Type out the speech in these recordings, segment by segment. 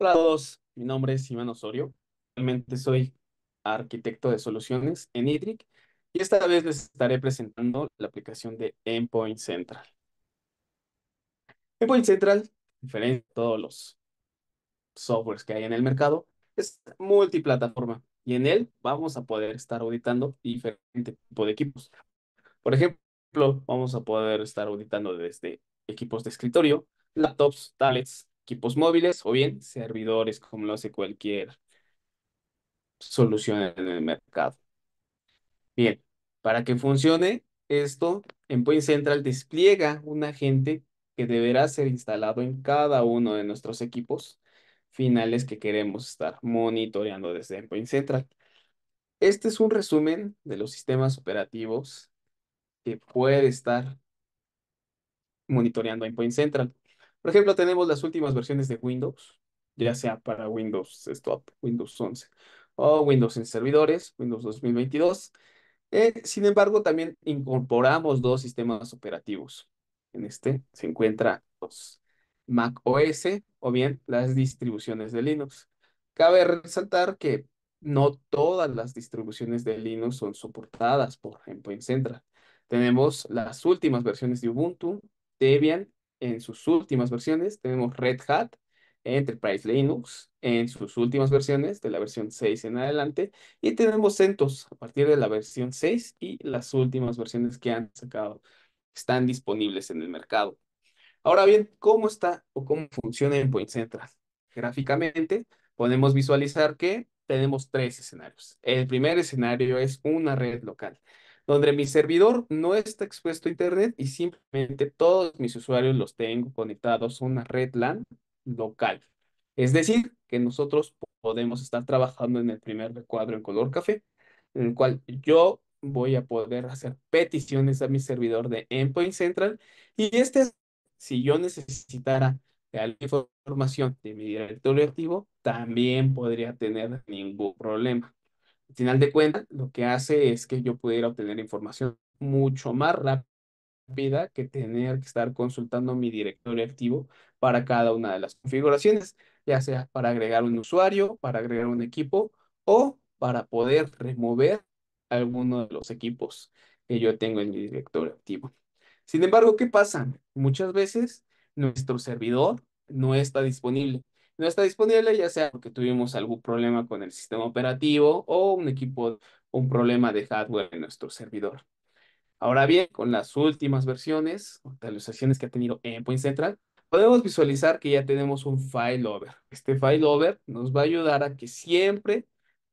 Hola a todos, mi nombre es Iván Osorio. Actualmente soy arquitecto de soluciones en IDRIC y esta vez les estaré presentando la aplicación de Endpoint Central. Endpoint Central, diferente a todos los softwares que hay en el mercado, es multiplataforma y en él vamos a poder estar auditando diferentes tipos de equipos. Por ejemplo, vamos a poder estar auditando desde equipos de escritorio, laptops, tablets, equipos móviles o bien servidores, como lo hace cualquier solución en el mercado. Bien, para que funcione esto, Endpoint Central despliega un agente que deberá ser instalado en cada uno de nuestros equipos finales que queremos estar monitoreando desde Endpoint Central. Este es un resumen de los sistemas operativos que puede estar monitoreando Endpoint Central. Por ejemplo, tenemos las últimas versiones de Windows, ya sea para Windows Stop, Windows 11 o Windows en servidores, Windows 2022. Eh, sin embargo, también incorporamos dos sistemas operativos. En este se encuentran los Mac OS o bien las distribuciones de Linux. Cabe resaltar que no todas las distribuciones de Linux son soportadas por ejemplo, en Central. Tenemos las últimas versiones de Ubuntu, Debian en sus últimas versiones tenemos Red Hat, Enterprise Linux en sus últimas versiones, de la versión 6 en adelante, y tenemos CentOS a partir de la versión 6 y las últimas versiones que han sacado están disponibles en el mercado. Ahora bien, ¿cómo está o cómo funciona Point Central? Gráficamente podemos visualizar que tenemos tres escenarios. El primer escenario es una red local donde mi servidor no está expuesto a Internet y simplemente todos mis usuarios los tengo conectados a una red LAN local. Es decir, que nosotros podemos estar trabajando en el primer recuadro en color café, en el cual yo voy a poder hacer peticiones a mi servidor de Endpoint Central y este, si yo necesitara la información de mi directorio activo, también podría tener ningún problema. Al final de cuentas, lo que hace es que yo pudiera obtener información mucho más rápida que tener que estar consultando mi directorio activo para cada una de las configuraciones, ya sea para agregar un usuario, para agregar un equipo o para poder remover alguno de los equipos que yo tengo en mi directorio activo. Sin embargo, ¿qué pasa? Muchas veces nuestro servidor no está disponible no está disponible, ya sea porque tuvimos algún problema con el sistema operativo o un equipo, un problema de hardware en nuestro servidor. Ahora bien, con las últimas versiones, actualizaciones que ha tenido Endpoint Central, podemos visualizar que ya tenemos un file over. Este file over nos va a ayudar a que siempre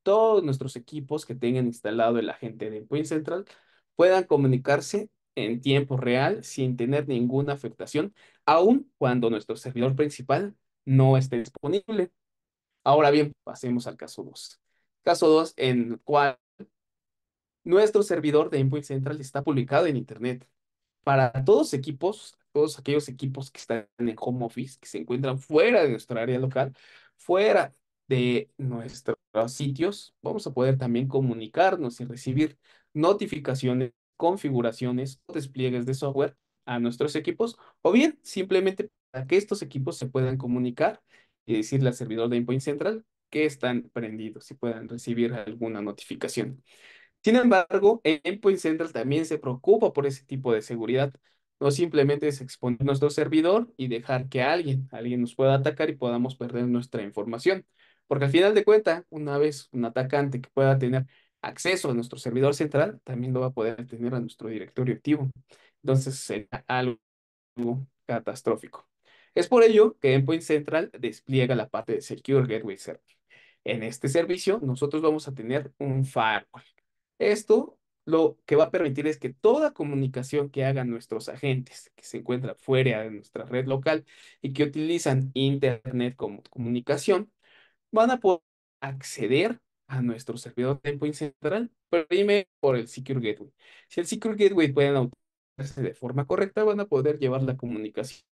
todos nuestros equipos que tengan instalado el agente de Endpoint Central puedan comunicarse en tiempo real sin tener ninguna afectación, aun cuando nuestro servidor principal no esté disponible. Ahora bien, pasemos al caso 2. Caso 2 en el cual nuestro servidor de Input Central está publicado en Internet. Para todos equipos, todos aquellos equipos que están en home office, que se encuentran fuera de nuestra área local, fuera de nuestros sitios, vamos a poder también comunicarnos y recibir notificaciones, configuraciones o despliegues de software a nuestros equipos o bien simplemente para que estos equipos se puedan comunicar y decirle al servidor de Endpoint Central que están prendidos y puedan recibir alguna notificación. Sin embargo, Endpoint Central también se preocupa por ese tipo de seguridad. No simplemente es exponer nuestro servidor y dejar que alguien, alguien nos pueda atacar y podamos perder nuestra información. Porque al final de cuentas, una vez un atacante que pueda tener acceso a nuestro servidor central, también lo va a poder tener a nuestro directorio activo. Entonces sería algo catastrófico. Es por ello que Endpoint Central despliega la parte de Secure Gateway Service. En este servicio, nosotros vamos a tener un firewall. Esto lo que va a permitir es que toda comunicación que hagan nuestros agentes que se encuentran fuera de nuestra red local y que utilizan Internet como comunicación, van a poder acceder a nuestro servidor de Endpoint Central, primero por el Secure Gateway. Si el Secure Gateway pueden de forma correcta, van a poder llevar la comunicación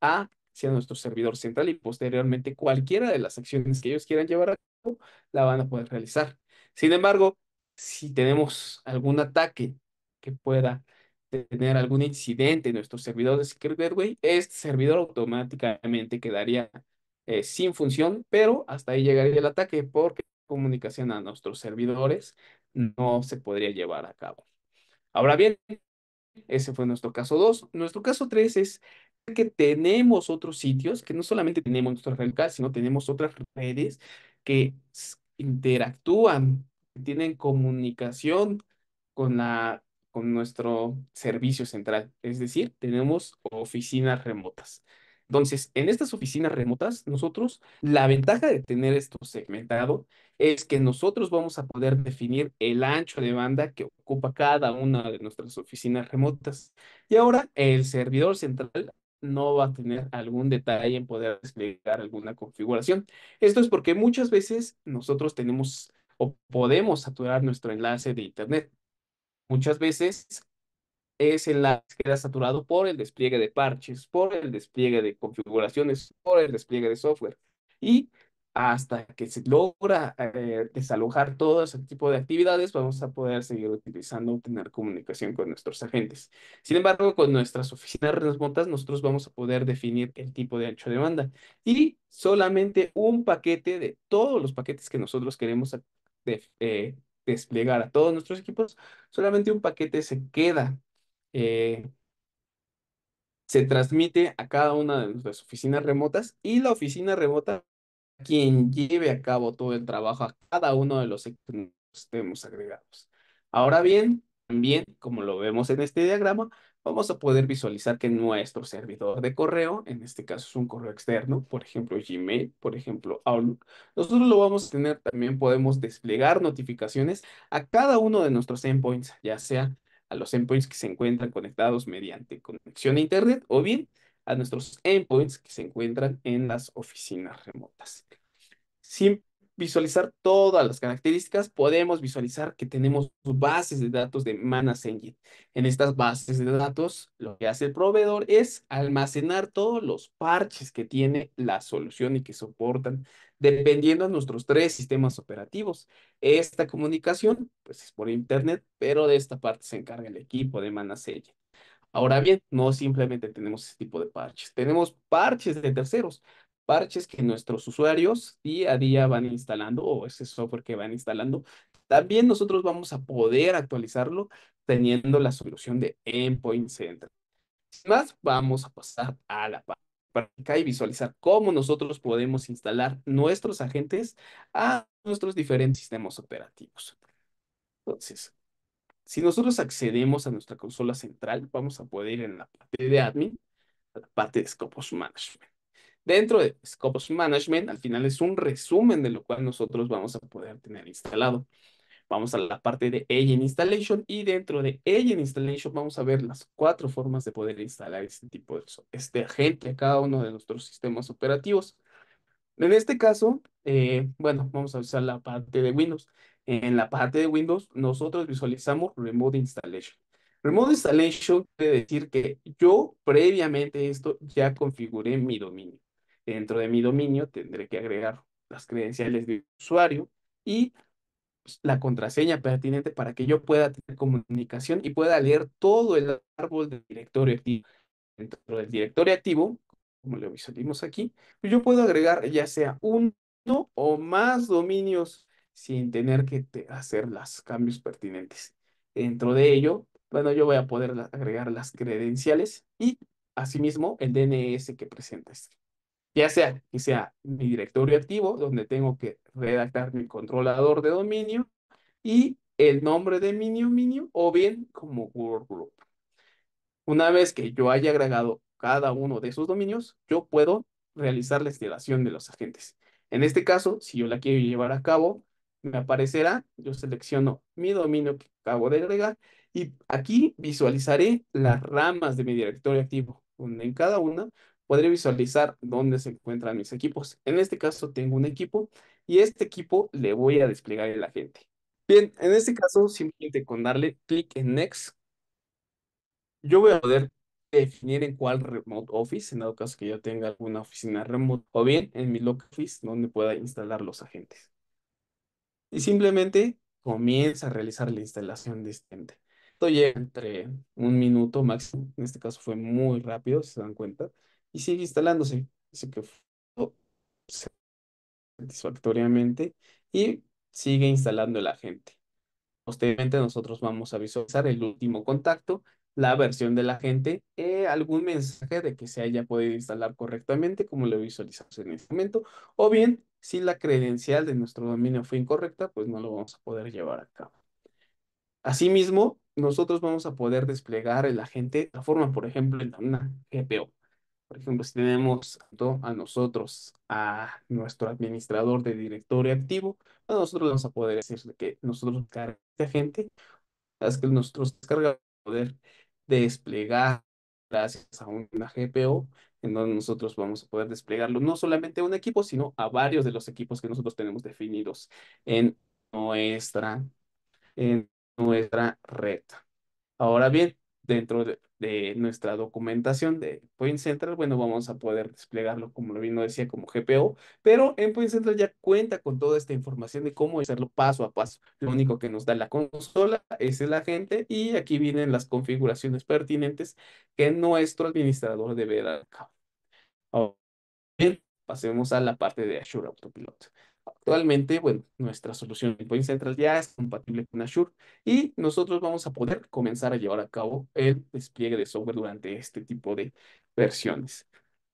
a hacia nuestro servidor central y posteriormente cualquiera de las acciones que ellos quieran llevar a cabo la van a poder realizar. Sin embargo, si tenemos algún ataque que pueda tener algún incidente en nuestro servidor de Secret Gateway, este servidor automáticamente quedaría eh, sin función, pero hasta ahí llegaría el ataque porque la comunicación a nuestros servidores no se podría llevar a cabo. Ahora bien, ese fue nuestro caso 2. Nuestro caso 3 es que tenemos otros sitios, que no solamente tenemos nuestra red sino tenemos otras redes que interactúan, que tienen comunicación con, la, con nuestro servicio central. Es decir, tenemos oficinas remotas. Entonces, en estas oficinas remotas, nosotros, la ventaja de tener esto segmentado es que nosotros vamos a poder definir el ancho de banda que ocupa cada una de nuestras oficinas remotas. Y ahora el servidor central no va a tener algún detalle en poder desplegar alguna configuración. Esto es porque muchas veces nosotros tenemos o podemos saturar nuestro enlace de Internet. Muchas veces es en que queda saturado por el despliegue de parches, por el despliegue de configuraciones, por el despliegue de software. Y hasta que se logra eh, desalojar todo ese tipo de actividades, vamos a poder seguir utilizando, tener comunicación con nuestros agentes. Sin embargo, con nuestras oficinas remotas, nosotros vamos a poder definir el tipo de ancho de banda y solamente un paquete de todos los paquetes que nosotros queremos eh, desplegar a todos nuestros equipos, solamente un paquete se queda eh, se transmite a cada una de nuestras oficinas remotas y la oficina remota quien lleve a cabo todo el trabajo a cada uno de los que tenemos agregados. Ahora bien, también, como lo vemos en este diagrama, vamos a poder visualizar que nuestro servidor de correo, en este caso es un correo externo, por ejemplo Gmail, por ejemplo Outlook, nosotros lo vamos a tener, también podemos desplegar notificaciones a cada uno de nuestros endpoints, ya sea a los endpoints que se encuentran conectados mediante conexión a Internet o bien a nuestros endpoints que se encuentran en las oficinas remotas visualizar todas las características, podemos visualizar que tenemos bases de datos de Manas En estas bases de datos, lo que hace el proveedor es almacenar todos los parches que tiene la solución y que soportan, dependiendo de nuestros tres sistemas operativos. Esta comunicación, pues es por internet, pero de esta parte se encarga el equipo de Manas Ahora bien, no simplemente tenemos ese tipo de parches, tenemos parches de terceros, parches que nuestros usuarios día a día van instalando o ese software que van instalando. También nosotros vamos a poder actualizarlo teniendo la solución de Endpoint Center. Sin más, vamos a pasar a la parte práctica y visualizar cómo nosotros podemos instalar nuestros agentes a nuestros diferentes sistemas operativos. Entonces, si nosotros accedemos a nuestra consola central, vamos a poder ir en la parte de admin, a la parte de Scopus Management. Dentro de Scopus pues, Management, al final es un resumen de lo cual nosotros vamos a poder tener instalado. Vamos a la parte de Agent Installation y dentro de Agent Installation vamos a ver las cuatro formas de poder instalar este tipo de este agente a cada uno de nuestros sistemas operativos. En este caso, eh, bueno, vamos a usar la parte de Windows. En la parte de Windows, nosotros visualizamos Remote Installation. Remote Installation quiere decir que yo previamente esto ya configuré mi dominio dentro de mi dominio tendré que agregar las credenciales de usuario y pues, la contraseña pertinente para que yo pueda tener comunicación y pueda leer todo el árbol del directorio activo. Dentro del directorio activo, como lo visualizamos aquí, pues, yo puedo agregar ya sea uno o más dominios sin tener que hacer los cambios pertinentes. Dentro de ello, bueno, yo voy a poder agregar las credenciales y asimismo el DNS que presenta este ya sea que sea mi directorio activo, donde tengo que redactar mi controlador de dominio y el nombre de mi dominio, o bien como Group. Una vez que yo haya agregado cada uno de esos dominios, yo puedo realizar la instalación de los agentes. En este caso, si yo la quiero llevar a cabo, me aparecerá, yo selecciono mi dominio que acabo de agregar y aquí visualizaré las ramas de mi directorio activo, donde en cada una podré visualizar dónde se encuentran mis equipos. En este caso tengo un equipo y este equipo le voy a desplegar el agente. Bien, en este caso simplemente con darle clic en Next, yo voy a poder definir en cuál remote office, en dado caso que yo tenga alguna oficina remote, o bien en mi local office donde pueda instalar los agentes. Y simplemente comienza a realizar la instalación de este agente. llega entre un minuto máximo, en este caso fue muy rápido, si se dan cuenta y sigue instalándose. Así que satisfactoriamente y sigue instalando el agente. Posteriormente nosotros vamos a visualizar el último contacto, la versión del agente, eh, algún mensaje de que se haya podido instalar correctamente como lo visualizamos en este momento, o bien si la credencial de nuestro dominio fue incorrecta, pues no lo vamos a poder llevar a cabo. Asimismo, nosotros vamos a poder desplegar el agente de la forma, por ejemplo, en una GPO. Por ejemplo, si tenemos a nosotros, a nuestro administrador de directorio activo, pues nosotros vamos a poder decir que nosotros cargamos a gente, es que nosotros cargamos poder desplegar gracias a una GPO, en donde nosotros vamos a poder desplegarlo no solamente a un equipo, sino a varios de los equipos que nosotros tenemos definidos en nuestra, en nuestra red. Ahora bien, dentro de, de nuestra documentación de Point Central, bueno, vamos a poder desplegarlo, como lo vino decía, como GPO, pero en Point Central ya cuenta con toda esta información de cómo hacerlo paso a paso. Lo único que nos da la consola es el agente y aquí vienen las configuraciones pertinentes que nuestro administrador debe dar a cabo. Bien, pasemos a la parte de Azure Autopilot. Actualmente, bueno, nuestra solución Point Central ya es compatible con Azure y nosotros vamos a poder comenzar a llevar a cabo el despliegue de software durante este tipo de versiones.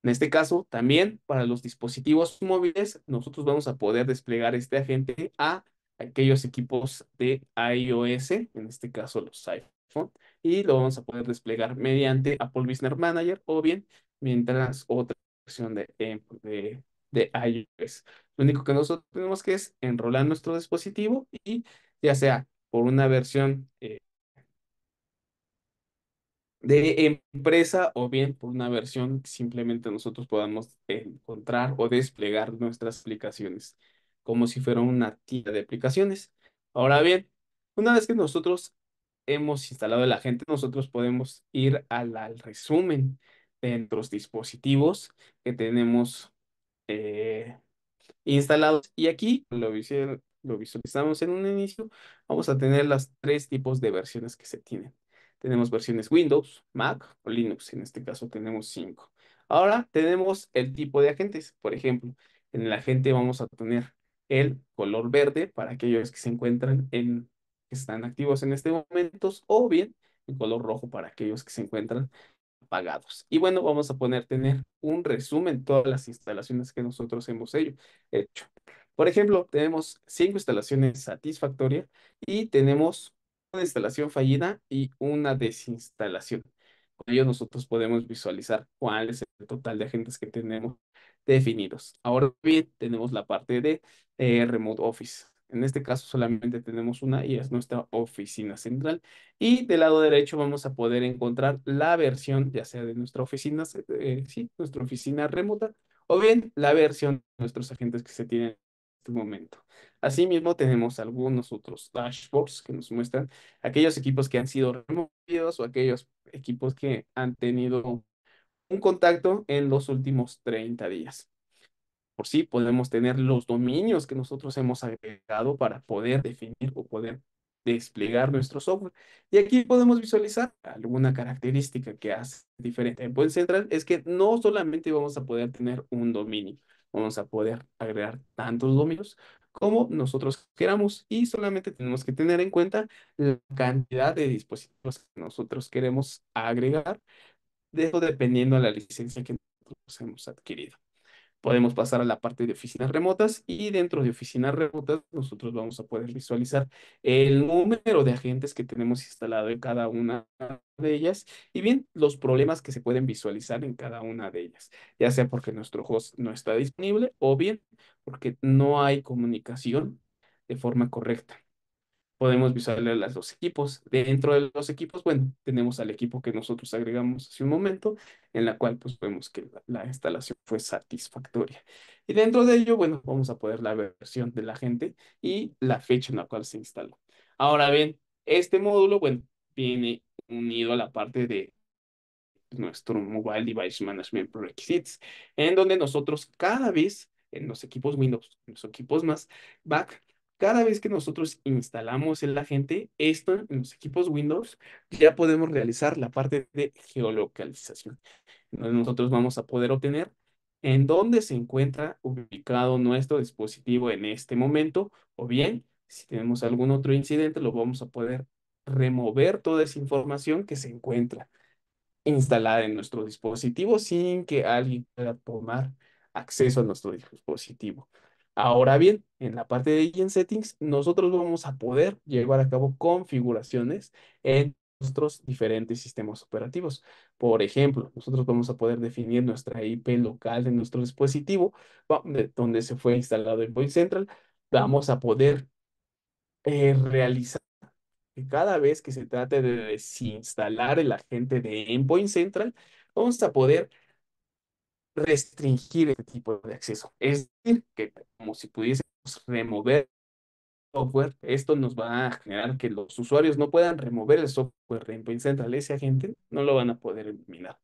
En este caso, también para los dispositivos móviles, nosotros vamos a poder desplegar este agente a aquellos equipos de iOS, en este caso los iPhone, y lo vamos a poder desplegar mediante Apple Business Manager o bien mientras otra versión de, eh, de de iOS. Lo único que nosotros tenemos que es enrolar nuestro dispositivo y ya sea por una versión eh, de empresa o bien por una versión que simplemente nosotros podamos encontrar o desplegar nuestras aplicaciones como si fuera una tienda de aplicaciones. Ahora bien, una vez que nosotros hemos instalado el agente, nosotros podemos ir al, al resumen de nuestros dispositivos que tenemos eh, instalados. Y aquí lo, lo visualizamos en un inicio. Vamos a tener las tres tipos de versiones que se tienen. Tenemos versiones Windows, Mac o Linux. En este caso tenemos cinco. Ahora tenemos el tipo de agentes. Por ejemplo, en el agente vamos a tener el color verde para aquellos que se encuentran en, que están activos en este momento, o bien el color rojo para aquellos que se encuentran y bueno, vamos a poner tener un resumen de todas las instalaciones que nosotros hemos hecho. Por ejemplo, tenemos cinco instalaciones satisfactorias y tenemos una instalación fallida y una desinstalación. Con ello nosotros podemos visualizar cuál es el total de agentes que tenemos definidos. Ahora bien, tenemos la parte de eh, Remote Office. En este caso solamente tenemos una y es nuestra oficina central. Y del lado derecho vamos a poder encontrar la versión, ya sea de nuestra oficina, eh, sí, nuestra oficina remota, o bien la versión de nuestros agentes que se tienen en este momento. Asimismo, tenemos algunos otros dashboards que nos muestran aquellos equipos que han sido removidos o aquellos equipos que han tenido un contacto en los últimos 30 días por sí podemos tener los dominios que nosotros hemos agregado para poder definir o poder desplegar nuestro software. Y aquí podemos visualizar alguna característica que hace diferente en Point Central es que no solamente vamos a poder tener un dominio, vamos a poder agregar tantos dominios como nosotros queramos y solamente tenemos que tener en cuenta la cantidad de dispositivos que nosotros queremos agregar, dependiendo de la licencia que nosotros hemos adquirido. Podemos pasar a la parte de oficinas remotas y dentro de oficinas remotas nosotros vamos a poder visualizar el número de agentes que tenemos instalado en cada una de ellas y bien los problemas que se pueden visualizar en cada una de ellas, ya sea porque nuestro host no está disponible o bien porque no hay comunicación de forma correcta podemos visualizar los equipos. Dentro de los equipos, bueno, tenemos al equipo que nosotros agregamos hace un momento, en la cual pues vemos que la, instalación fue satisfactoria. Y dentro de ello, bueno, vamos a poder la versión de la gente y la fecha en la cual se instaló. Ahora bien, este módulo, bueno, viene unido a la parte de nuestro Mobile Device Management Prerequisites, en donde nosotros cada vez en los equipos Windows, en los equipos más back, cada vez que nosotros instalamos en la gente esto en los equipos Windows, ya podemos realizar la parte de geolocalización. Nosotros vamos a poder obtener en dónde se encuentra ubicado nuestro dispositivo en este momento, o bien, si tenemos algún otro incidente, lo vamos a poder remover toda esa información que se encuentra instalada en nuestro dispositivo sin que alguien pueda tomar acceso a nuestro dispositivo. Ahora bien, en la parte de Agent Settings, nosotros vamos a poder llevar a cabo configuraciones en nuestros diferentes sistemas operativos. Por ejemplo, nosotros vamos a poder definir nuestra IP local de nuestro dispositivo, donde se fue instalado en Central. Vamos a poder eh, realizar que cada vez que se trate de desinstalar el agente de Endpoint Central, vamos a poder restringir el tipo de acceso. Es decir, que como si pudiésemos remover software, esto nos va a generar que los usuarios no puedan remover el software de Endpoint Central. Ese agente no lo van a poder eliminar.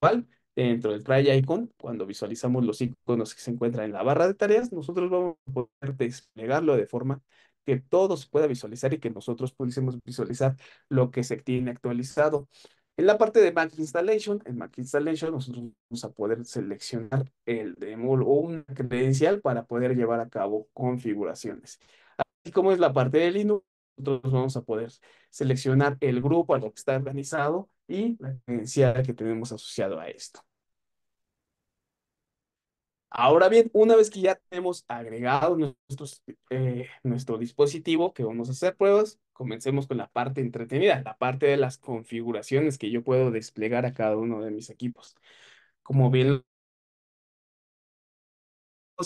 ¿Cuál? dentro del try icon, cuando visualizamos los iconos que se encuentran en la barra de tareas, nosotros vamos a poder desplegarlo de forma que todo se pueda visualizar y que nosotros pudiésemos visualizar lo que se tiene actualizado. En la parte de Mac Installation, en Mac Installation nosotros vamos a poder seleccionar el demo o una credencial para poder llevar a cabo configuraciones. Así como es la parte de Linux, nosotros vamos a poder seleccionar el grupo a lo que está organizado y la credencial que tenemos asociado a esto. Ahora bien, una vez que ya tenemos agregado eh, nuestro dispositivo que vamos a hacer pruebas, comencemos con la parte entretenida, la parte de las configuraciones que yo puedo desplegar a cada uno de mis equipos. Como bien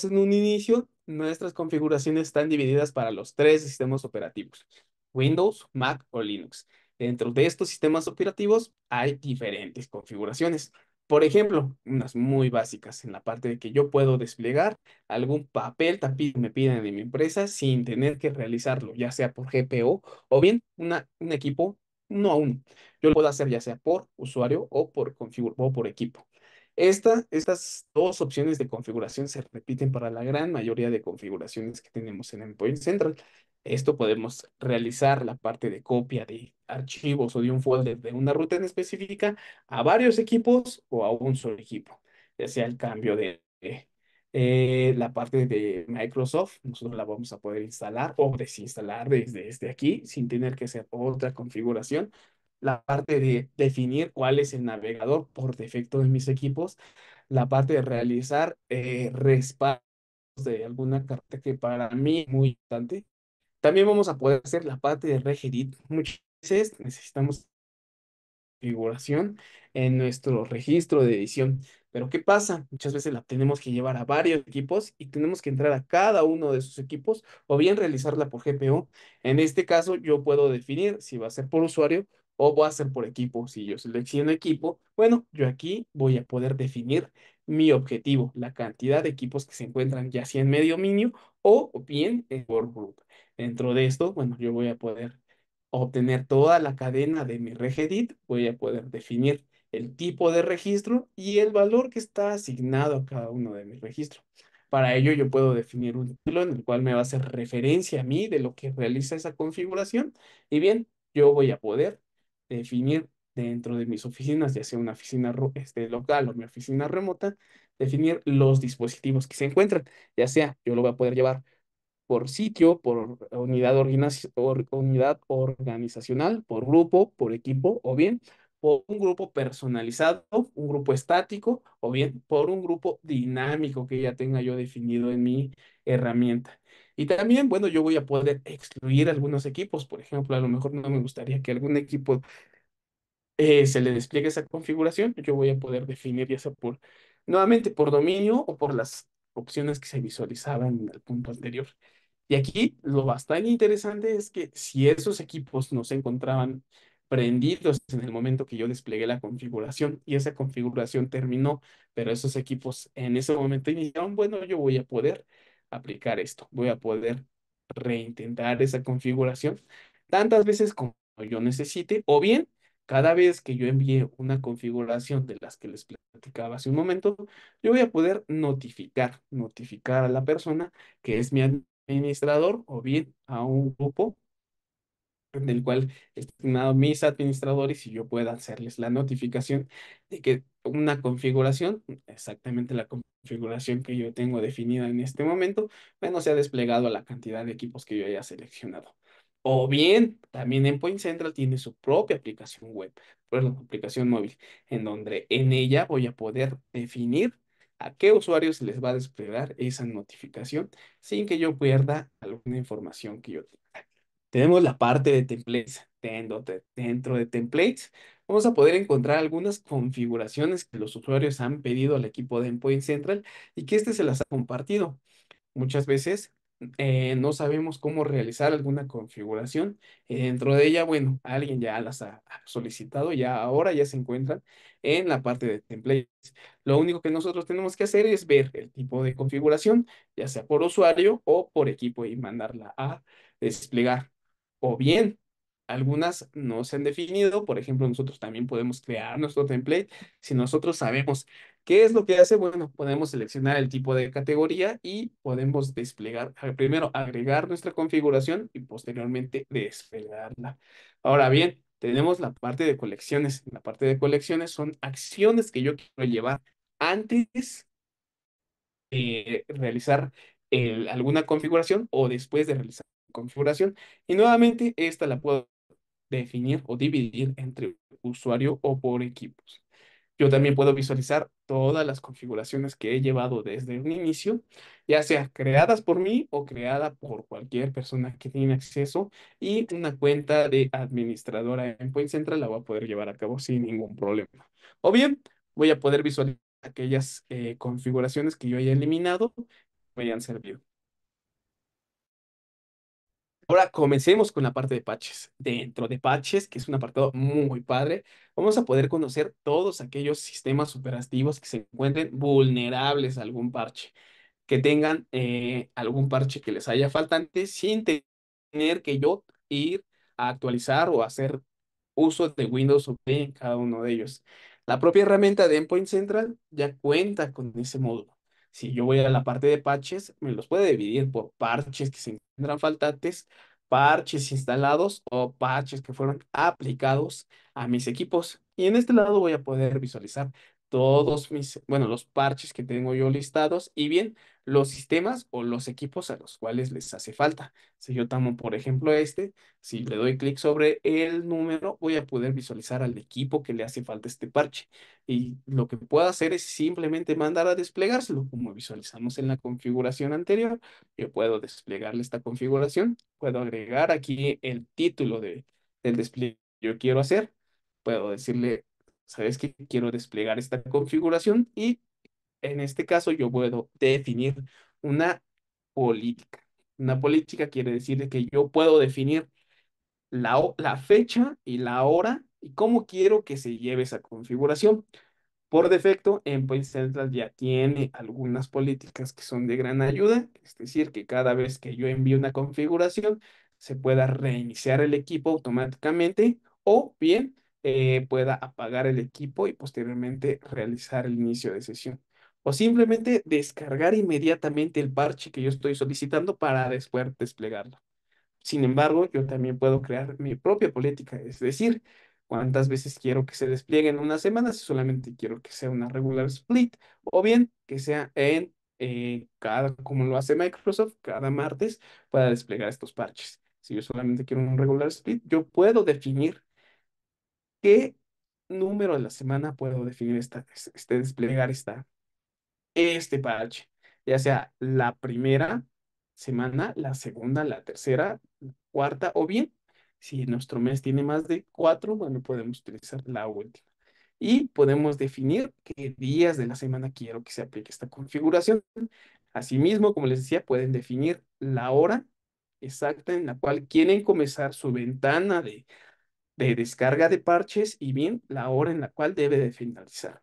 en un inicio, nuestras configuraciones están divididas para los tres sistemas operativos, Windows, Mac o Linux. Dentro de estos sistemas operativos hay diferentes configuraciones. Por ejemplo, unas muy básicas en la parte de que yo puedo desplegar algún papel tapiz me piden de mi empresa sin tener que realizarlo, ya sea por GPO o bien un equipo no a uno. Yo lo puedo hacer ya sea por usuario o por, o por equipo. Esta, estas dos opciones de configuración se repiten para la gran mayoría de configuraciones que tenemos en Endpoint Central esto podemos realizar la parte de copia de archivos o de un folder de una ruta en específica a varios equipos o a un solo equipo, ya sea el cambio de eh, la parte de Microsoft, nosotros la vamos a poder instalar o desinstalar desde, desde aquí sin tener que hacer otra configuración. La parte de definir cuál es el navegador por defecto de mis equipos. La parte de realizar eh, respaldos de alguna carta que para mí es muy importante. También vamos a poder hacer la parte de regedit. Muchas veces necesitamos configuración en nuestro registro de edición. Pero ¿qué pasa? Muchas veces la tenemos que llevar a varios equipos y tenemos que entrar a cada uno de esos equipos o bien realizarla por GPO. En este caso, yo puedo definir si va a ser por usuario o va a ser por equipo. Si yo selecciono equipo, bueno, yo aquí voy a poder definir mi objetivo, la cantidad de equipos que se encuentran ya sea en medio minio o bien en por grupo. Dentro de esto, bueno, yo voy a poder obtener toda la cadena de mi regedit, voy a poder definir el tipo de registro y el valor que está asignado a cada uno de mis registros. Para ello yo puedo definir un título en el cual me va a hacer referencia a mí de lo que realiza esa configuración. Y bien, yo voy a poder definir dentro de mis oficinas, ya sea una oficina este, local o mi oficina remota, definir los dispositivos que se encuentran. Ya sea, yo lo voy a poder llevar por sitio, por unidad, unidad organizacional, por grupo, por equipo o bien por un grupo personalizado, un grupo estático o bien por un grupo dinámico que ya tenga yo definido en mi herramienta. Y también, bueno, yo voy a poder excluir algunos equipos. Por ejemplo, a lo mejor no me gustaría que algún equipo eh, se le despliegue esa configuración. Yo voy a poder definir ya por, nuevamente, por dominio o por las opciones que se visualizaban en el punto anterior. Y aquí lo bastante interesante es que si esos equipos no se encontraban prendidos en el momento que yo desplegué la configuración y esa configuración terminó, pero esos equipos en ese momento dijeron, bueno, yo voy a poder aplicar esto, voy a poder reintentar esa configuración tantas veces como yo necesite o bien cada vez que yo envíe una configuración de las que les platicaba hace un momento, yo voy a poder notificar, notificar a la persona que es mi administrador o bien a un grupo del cual estimado mis administradores y yo pueda hacerles la notificación de que una configuración, exactamente la configuración que yo tengo definida en este momento, bueno, se ha desplegado a la cantidad de equipos que yo haya seleccionado. O bien, también en Point Central tiene su propia aplicación web, pues la aplicación móvil, en donde en ella voy a poder definir a qué usuarios les va a desplegar esa notificación sin que yo pierda alguna información que yo tenga. Tenemos la parte de templates. Dentro de templates vamos a poder encontrar algunas configuraciones que los usuarios han pedido al equipo de Endpoint Central y que este se las ha compartido. Muchas veces eh, no sabemos cómo realizar alguna configuración. Eh, dentro de ella, bueno, alguien ya las ha solicitado, ya ahora ya se encuentran en la parte de templates. Lo único que nosotros tenemos que hacer es ver el tipo de configuración, ya sea por usuario o por equipo y mandarla a desplegar. O bien, algunas no se han definido, por ejemplo, nosotros también podemos crear nuestro template si nosotros sabemos ¿Qué es lo que hace? Bueno, podemos seleccionar el tipo de categoría y podemos desplegar, primero agregar nuestra configuración y posteriormente desplegarla. Ahora bien, tenemos la parte de colecciones. La parte de colecciones son acciones que yo quiero llevar antes de realizar alguna configuración o después de realizar configuración. Y nuevamente, esta la puedo definir o dividir entre usuario o por equipos. Yo también puedo visualizar todas las configuraciones que he llevado desde un inicio, ya sea creadas por mí o creada por cualquier persona que tiene acceso y una cuenta de administradora en Point Central la voy a poder llevar a cabo sin ningún problema. O bien, voy a poder visualizar aquellas eh, configuraciones que yo haya eliminado me hayan servido. Ahora comencemos con la parte de patches. Dentro de patches, que es un apartado muy padre, vamos a poder conocer todos aquellos sistemas operativos que se encuentren vulnerables a algún parche, que tengan eh, algún parche que les haya faltante sin tener que yo ir a actualizar o hacer uso de Windows o en cada uno de ellos. La propia herramienta de Endpoint Central ya cuenta con ese módulo. Si yo voy a la parte de parches, me los puede dividir por parches que se encuentran faltantes, parches instalados o parches que fueron aplicados a mis equipos. Y en este lado voy a poder visualizar todos mis, bueno, los parches que tengo yo listados y bien los sistemas o los equipos a los cuales les hace falta. Si yo tomo, por ejemplo, este, si le doy clic sobre el número, voy a poder visualizar al equipo que le hace falta este parche. Y lo que puedo hacer es simplemente mandar a desplegárselo, como visualizamos en la configuración anterior. Yo puedo desplegarle esta configuración, puedo agregar aquí el título de, del despliegue que yo quiero hacer, puedo decirle sabes que quiero desplegar esta configuración y en este caso yo puedo definir una política. Una política quiere decir que yo puedo definir la, la fecha y la hora y cómo quiero que se lleve esa configuración. Por defecto, en Point Central ya tiene algunas políticas que son de gran ayuda, es decir, que cada vez que yo envío una configuración se pueda reiniciar el equipo automáticamente o bien eh, pueda apagar el equipo y posteriormente realizar el inicio de sesión. O simplemente descargar inmediatamente el parche que yo estoy solicitando para después desplegarlo. Sin embargo, yo también puedo crear mi propia política, es decir, cuántas veces quiero que se despliegue en una semana, si solamente quiero que sea una regular split, o bien que sea en eh, cada, como lo hace Microsoft, cada martes para desplegar estos parches. Si yo solamente quiero un regular split, yo puedo definir ¿Qué número de la semana puedo definir esta, este, desplegar esta, este parche? Ya sea la primera semana, la segunda, la tercera, la cuarta, o bien, si nuestro mes tiene más de cuatro, bueno, podemos utilizar la última. Y podemos definir qué días de la semana quiero que se aplique esta configuración. Asimismo, como les decía, pueden definir la hora exacta en la cual quieren comenzar su ventana de de descarga de parches y bien la hora en la cual debe de finalizar.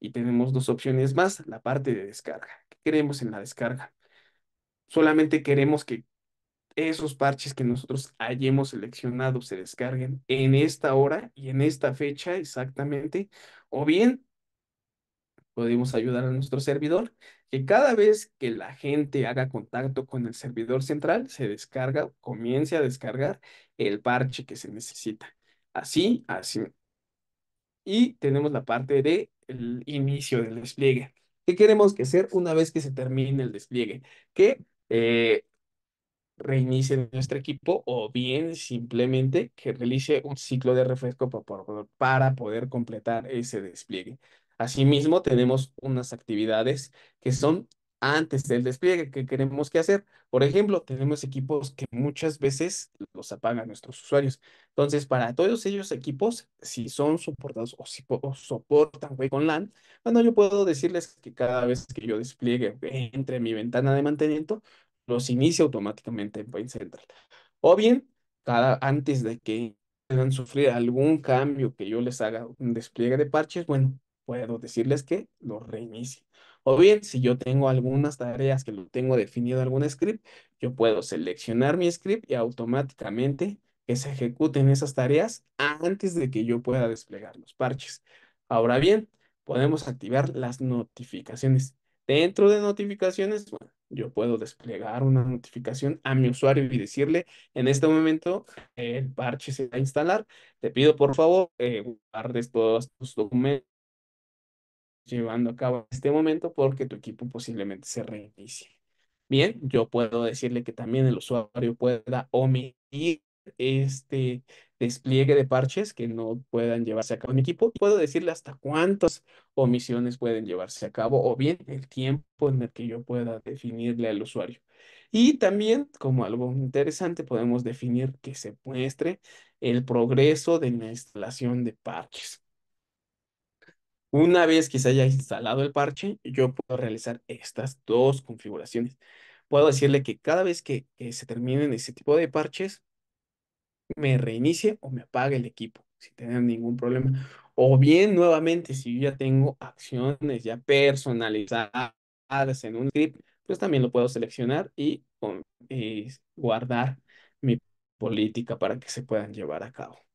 Y tenemos dos opciones más, la parte de descarga. ¿Qué queremos en la descarga? Solamente queremos que esos parches que nosotros hayamos seleccionado se descarguen en esta hora y en esta fecha exactamente. O bien podemos ayudar a nuestro servidor que cada vez que la gente haga contacto con el servidor central, se descarga, comience a descargar el parche que se necesita. Así, así. Y tenemos la parte de el inicio del despliegue. ¿Qué queremos que hacer una vez que se termine el despliegue? Que eh, reinicie nuestro equipo o bien simplemente que realice un ciclo de refresco para poder completar ese despliegue. Asimismo, tenemos unas actividades que son antes del despliegue que queremos que hacer. Por ejemplo, tenemos equipos que muchas veces los apagan nuestros usuarios. Entonces, para todos ellos equipos, si son soportados o si soportan Wake LAN, bueno, yo puedo decirles que cada vez que yo despliegue entre mi ventana de mantenimiento, los inicia automáticamente en Point Central. O bien, cada, antes de que puedan sufrir algún cambio que yo les haga un despliegue de parches, bueno, puedo decirles que lo reinicie. O bien, si yo tengo algunas tareas que lo tengo definido algún script, yo puedo seleccionar mi script y automáticamente que se ejecuten esas tareas antes de que yo pueda desplegar los parches. Ahora bien, podemos activar las notificaciones. Dentro de notificaciones, yo puedo desplegar una notificación a mi usuario y decirle, en este momento el parche se va a instalar, te pido por favor eh, guardes todos tus documentos llevando a cabo este momento porque tu equipo posiblemente se reinicie. Bien, yo puedo decirle que también el usuario pueda omitir este despliegue de parches que no puedan llevarse a cabo en mi equipo. Puedo decirle hasta cuántas omisiones pueden llevarse a cabo o bien el tiempo en el que yo pueda definirle al usuario. Y también, como algo interesante, podemos definir que se muestre el progreso de la instalación de parches. Una vez que se haya instalado el parche, yo puedo realizar estas dos configuraciones. Puedo decirle que cada vez que, se terminen ese tipo de parches, me reinicie o me apague el equipo sin tener ningún problema. O bien, nuevamente, si yo ya tengo acciones ya personalizadas en un script, pues también lo puedo seleccionar y eh, guardar mi política para que se puedan llevar a cabo.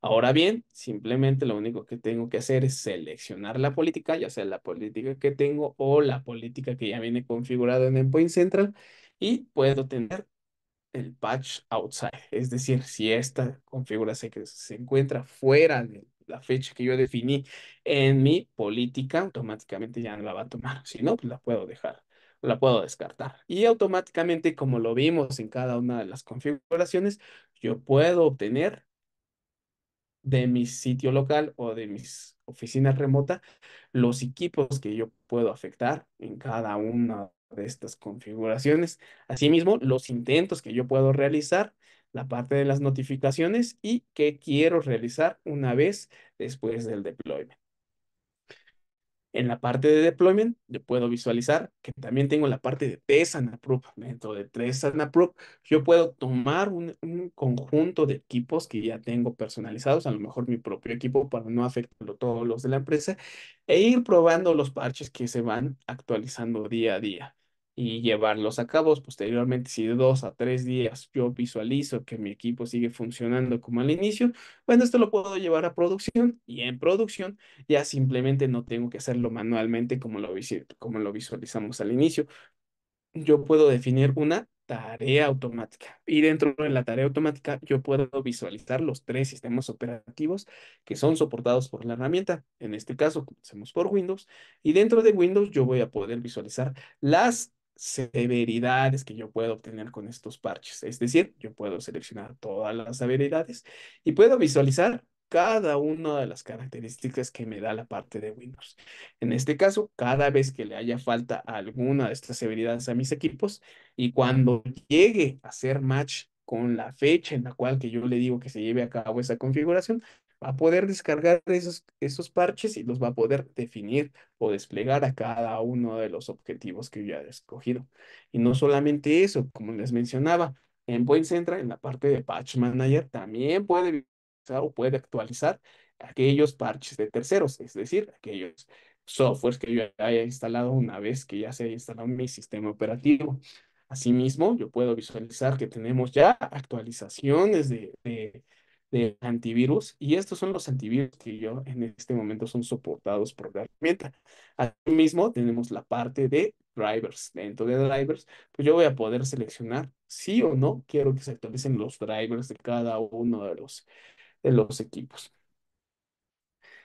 Ahora bien, simplemente lo único que tengo que hacer es seleccionar la política, ya sea la política que tengo o la política que ya viene configurada en Endpoint Central y puedo tener el patch outside. Es decir, si esta configuración se encuentra fuera de la fecha que yo definí en mi política, automáticamente ya no la va a tomar. Si no, pues la puedo dejar la puedo descartar. Y automáticamente, como lo vimos en cada una de las configuraciones, yo puedo obtener de mi sitio local o de mis oficinas remota, los equipos que yo puedo afectar en cada una de estas configuraciones. Asimismo, los intentos que yo puedo realizar, la parte de las notificaciones y qué quiero realizar una vez después del deployment. En la parte de deployment, yo puedo visualizar que también tengo la parte de test and Dentro de test and yo puedo tomar un, conjunto de equipos que ya tengo personalizados, a lo mejor mi propio equipo para no afectarlo todos los de la empresa, e ir probando los parches que se van actualizando día a día y llevarlos a cabo posteriormente. Si de dos a tres días yo visualizo que mi equipo sigue funcionando como al inicio, bueno, esto lo puedo llevar a producción y en producción ya simplemente no tengo que hacerlo manualmente como lo, como lo visualizamos al inicio. Yo puedo definir una tarea automática y dentro de la tarea automática yo puedo visualizar los tres sistemas operativos que son soportados por la herramienta. En este caso, comencemos por Windows y dentro de Windows yo voy a poder visualizar las severidades que yo puedo obtener con estos parches. Es decir, yo puedo seleccionar todas las severidades y puedo visualizar cada una de las características que me da la parte de Windows. En este caso, cada vez que le haya falta alguna de estas severidades a mis equipos y cuando llegue a ser match con la fecha en la cual que yo le digo que se lleve a cabo esa configuración, va a poder descargar esos, esos parches y los va a poder definir o desplegar a cada uno de los objetivos que yo haya escogido. Y no solamente eso, como les mencionaba, en Point Central, en la parte de Patch Manager, también puede visualizar o puede actualizar aquellos parches de terceros, es decir, aquellos softwares que yo haya instalado una vez que ya se haya instalado mi sistema operativo. Asimismo, yo puedo visualizar que tenemos ya actualizaciones de, de antivirus y estos son los antivirus que yo en este momento son soportados por la herramienta. mismo tenemos la parte de drivers. Dentro de drivers, pues yo voy a poder seleccionar si o no quiero que se actualicen los drivers de cada uno de los, de los equipos.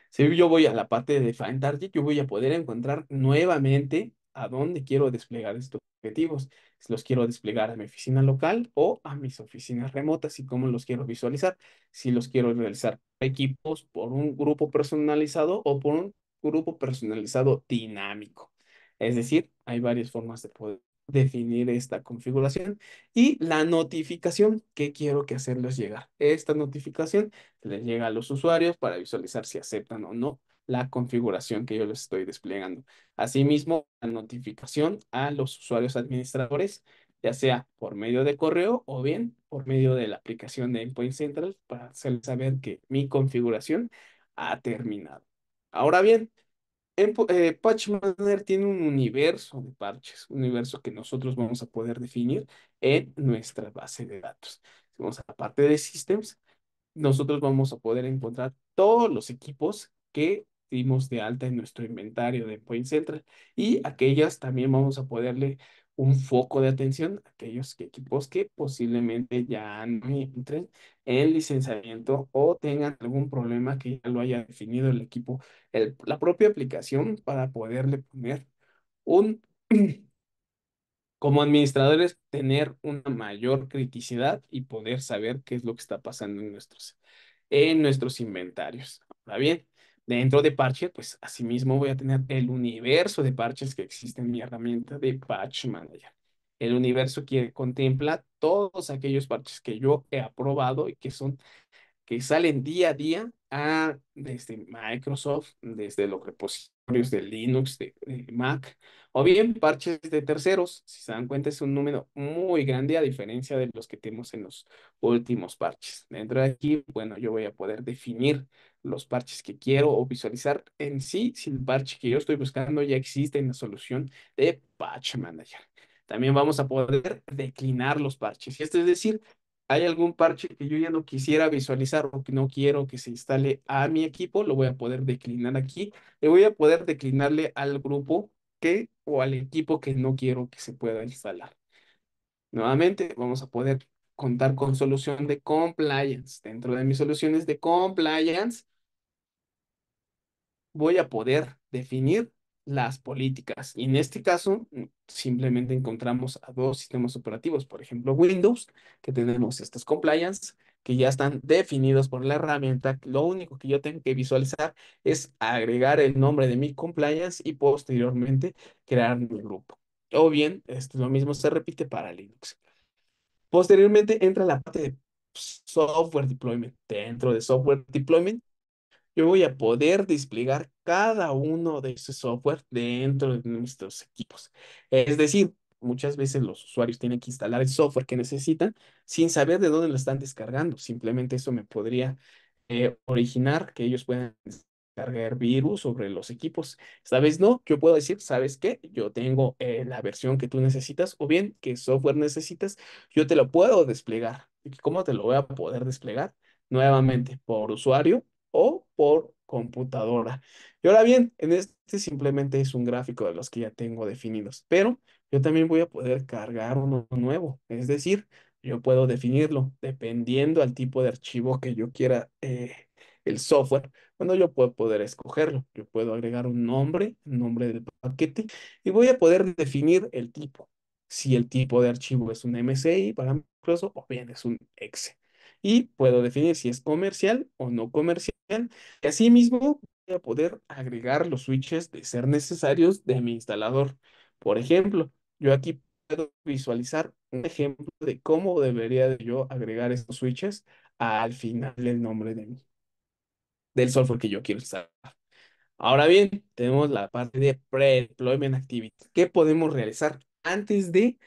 Si yo voy a la parte de Define Target, yo voy a poder encontrar nuevamente a dónde quiero desplegar estos objetivos los quiero desplegar a mi oficina local o a mis oficinas remotas y cómo los quiero visualizar, si los quiero realizar equipos por un grupo personalizado o por un grupo personalizado dinámico. Es decir, hay varias formas de poder definir esta configuración y la notificación que quiero que hacerles llegar. Esta notificación les llega a los usuarios para visualizar si aceptan o no la configuración que yo les estoy desplegando. Asimismo, la notificación a los usuarios administradores, ya sea por medio de correo o bien por medio de la aplicación de Endpoint Central para hacerles saber que mi configuración ha terminado. Ahora bien, Patch eh, Manager tiene un universo de parches, un universo que nosotros vamos a poder definir en nuestra base de datos. Si vamos a la parte de Systems, nosotros vamos a poder encontrar todos los equipos que de alta en nuestro inventario de Point Central y aquellas también vamos a poderle un foco de atención a aquellos equipos que posiblemente ya no entren en licenciamiento o tengan algún problema que ya lo haya definido el equipo, el, la propia aplicación para poderle poner un, como administradores, tener una mayor criticidad y poder saber qué es lo que está pasando en nuestros, en nuestros inventarios. Ahora bien, Dentro de Parche, pues asimismo voy a tener el universo de parches que existe en mi herramienta de Patch Manager. El universo que contempla todos aquellos parches que yo he aprobado y que son que salen día a día a desde Microsoft, desde los repositorios de Linux, de, Mac, o bien parches de terceros. Si se dan cuenta, es un número muy grande a diferencia de los que tenemos en los últimos parches. Dentro de aquí, bueno, yo voy a poder definir los parches que quiero o visualizar en sí si el parche que yo estoy buscando ya existe en la solución de Patch Manager. También vamos a poder declinar los parches. Esto es decir, hay algún parche que yo ya no quisiera visualizar o que no quiero que se instale a mi equipo, lo voy a poder declinar aquí. Le voy a poder declinarle al grupo que o al equipo que no quiero que se pueda instalar. Nuevamente, vamos a poder contar con solución de compliance. Dentro de mis soluciones de compliance, voy a poder definir las políticas. Y en este caso, mm, simplemente encontramos a dos sistemas operativos, por ejemplo, Windows, que tenemos estas compliance, que ya están definidos por la herramienta. Lo único que yo tengo que visualizar es agregar el nombre de mi compliance y posteriormente crear mi grupo. O bien, esto, lo mismo se repite para Linux. Posteriormente entra la parte de software deployment. Dentro de software deployment yo voy a poder desplegar cada uno de esos software dentro de nuestros equipos. Es decir, muchas veces los usuarios tienen que instalar el software que necesitan sin saber de dónde lo están descargando. Simplemente eso me podría eh, originar que ellos puedan descargar virus sobre los equipos. Esta vez no, yo puedo decir, ¿sabes qué? Yo tengo eh, la versión que tú necesitas o bien qué software necesitas, yo te lo puedo desplegar. cómo te lo voy a poder desplegar? Nuevamente, por usuario o por computadora. Y ahora bien, en este simplemente es un gráfico de los que ya tengo definidos, pero yo también voy a poder cargar uno nuevo, es decir, yo puedo definirlo dependiendo al tipo de archivo que yo quiera eh, el software, bueno, yo puedo poder escogerlo. Yo puedo agregar un nombre, nombre del paquete, y voy a poder definir el tipo. Si el tipo de archivo es un MSI para Microsoft o bien es un Excel y puedo definir si es comercial o no comercial. Y asimismo, voy a poder agregar los switches de ser necesarios de mi instalador. Por ejemplo, yo aquí puedo visualizar un ejemplo de cómo debería yo agregar estos switches al final del nombre de mi, del software que yo quiero instalar. Ahora bien, tenemos la parte de pre-deployment activity. ¿Qué podemos realizar antes de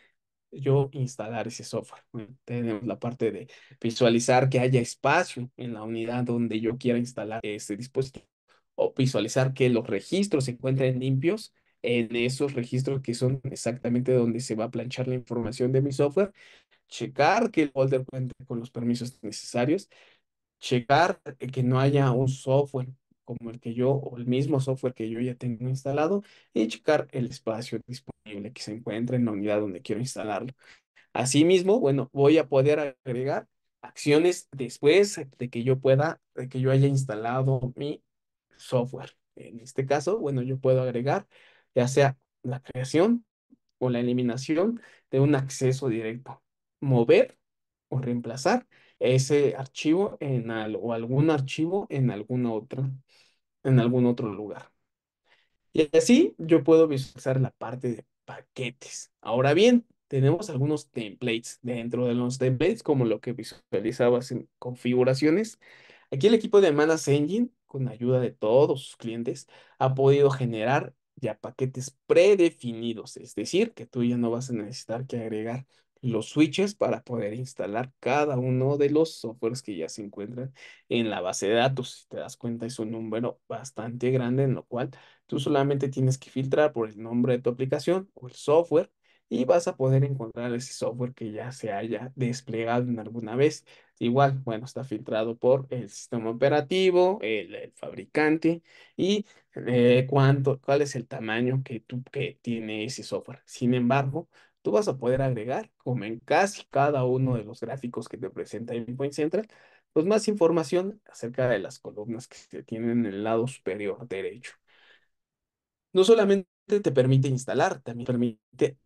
yo instalar ese software. Tenemos la parte de visualizar que haya espacio en la unidad donde yo quiera instalar este dispositivo o visualizar que los registros se encuentren limpios en esos registros que son exactamente donde se va a planchar la información de mi software, checar que el folder cuente con los permisos necesarios, checar que no haya un software como el que yo o el mismo software que yo ya tengo instalado y checar el espacio disponible que se encuentra en la unidad donde quiero instalarlo. Asimismo, bueno, voy a poder agregar acciones después de que yo pueda, de que yo haya instalado mi software. En este caso, bueno, yo puedo agregar ya sea la creación o la eliminación de un acceso directo, mover o reemplazar ese archivo en o algún archivo en alguna otra en algún otro lugar. Y así yo puedo visualizar la parte de paquetes. Ahora bien, tenemos algunos templates dentro de los templates, como lo que visualizabas en configuraciones. Aquí el equipo de Manas Engine, con ayuda de todos sus clientes, ha podido generar ya paquetes predefinidos, es decir, que tú ya no vas a necesitar que agregar los switches para poder instalar cada uno de los softwares que ya se encuentran en la base de datos. Si te das cuenta, es un número bastante grande, en lo cual tú solamente tienes que filtrar por el nombre de tu aplicación o el software y vas a poder encontrar ese software que ya se haya desplegado en alguna vez. Igual, bueno, está filtrado por el sistema operativo, el, fabricante y eh, cuánto, cuál es el tamaño que, tú, que tiene ese software. Sin embargo, tú vas a poder agregar, como en casi cada uno de los gráficos que te presenta Point Central, pues más información acerca de las columnas que se tienen en el lado superior derecho. No solamente te permite instalar, también permite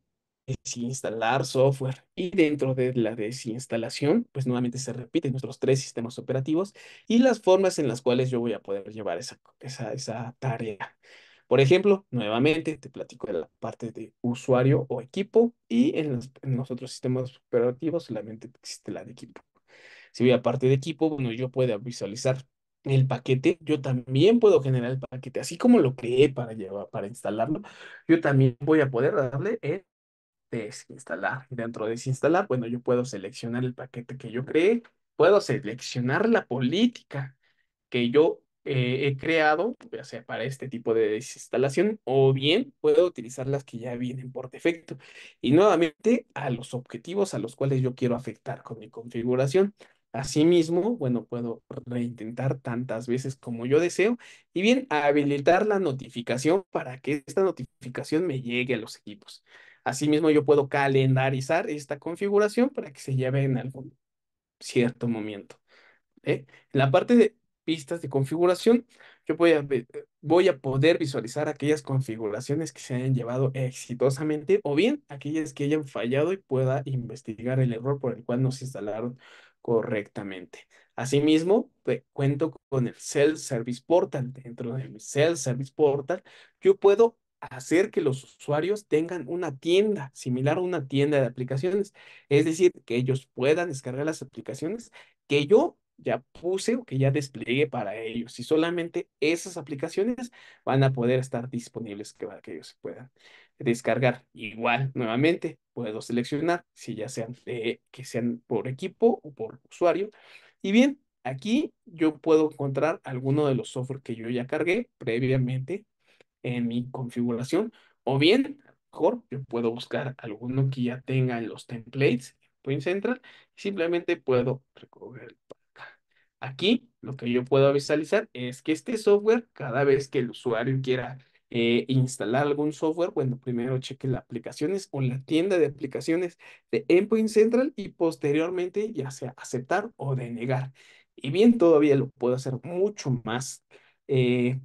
desinstalar software y dentro de la desinstalación, pues nuevamente se repiten nuestros tres sistemas operativos y las formas en las cuales yo voy a poder llevar esa, esa, esa tarea. Por ejemplo, nuevamente te platico de la parte de usuario o equipo y en los, en otros sistemas operativos solamente existe la de equipo. Si voy a parte de equipo, bueno, yo puedo visualizar el paquete, yo también puedo generar el paquete, así como lo creé para llevar, para instalarlo, yo también voy a poder darle el desinstalar. Dentro de desinstalar, bueno, yo puedo seleccionar el paquete que yo creé, puedo seleccionar la política que yo eh, he creado, ya sea para este tipo de desinstalación, o bien puedo utilizar las que ya vienen por defecto. Y nuevamente a los objetivos a los cuales yo quiero afectar con mi configuración. Asimismo, bueno, puedo reintentar tantas veces como yo deseo y bien habilitar la notificación para que esta notificación me llegue a los equipos. Asimismo, yo puedo calendarizar esta configuración para que se lleve en algún cierto momento. ¿eh? La parte de vistas de configuración, yo voy a, poder visualizar aquellas configuraciones que se hayan llevado exitosamente o bien aquellas que hayan fallado y pueda investigar el error por el cual no se instalaron correctamente. Asimismo, cuento con el Cell service Portal. Dentro de mi Cell service Portal, yo puedo hacer que los usuarios tengan una tienda similar a una tienda de aplicaciones. Es decir, que ellos puedan descargar las aplicaciones que yo ya puse o que ya desplegué para ellos. Y solamente esas aplicaciones van a poder estar disponibles para que ellos puedan descargar. Igual, nuevamente, puedo seleccionar si ya sean que sean por equipo o por usuario. Y bien, aquí yo puedo encontrar alguno de los software que yo ya cargué previamente en mi configuración. O bien, mejor, yo puedo buscar alguno que ya tenga en los templates Point Central. Simplemente puedo recoger Aquí lo que yo puedo visualizar es que este software, cada vez que el usuario quiera eh, instalar algún software, bueno, primero cheque las aplicaciones o la tienda de aplicaciones de Endpoint Central y posteriormente ya sea aceptar o denegar. Y bien, todavía lo puedo hacer mucho más eh,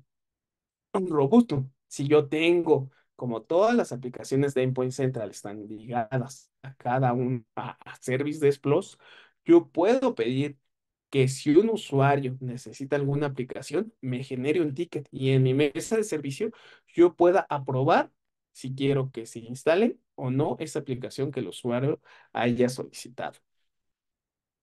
robusto. Si yo tengo, como todas las aplicaciones de Endpoint Central están ligadas a cada una a Service de yo puedo pedir que si un usuario necesita alguna aplicación, me genere un ticket y en mi mesa de servicio yo pueda aprobar si quiero que se instale o no esa aplicación que el usuario haya solicitado.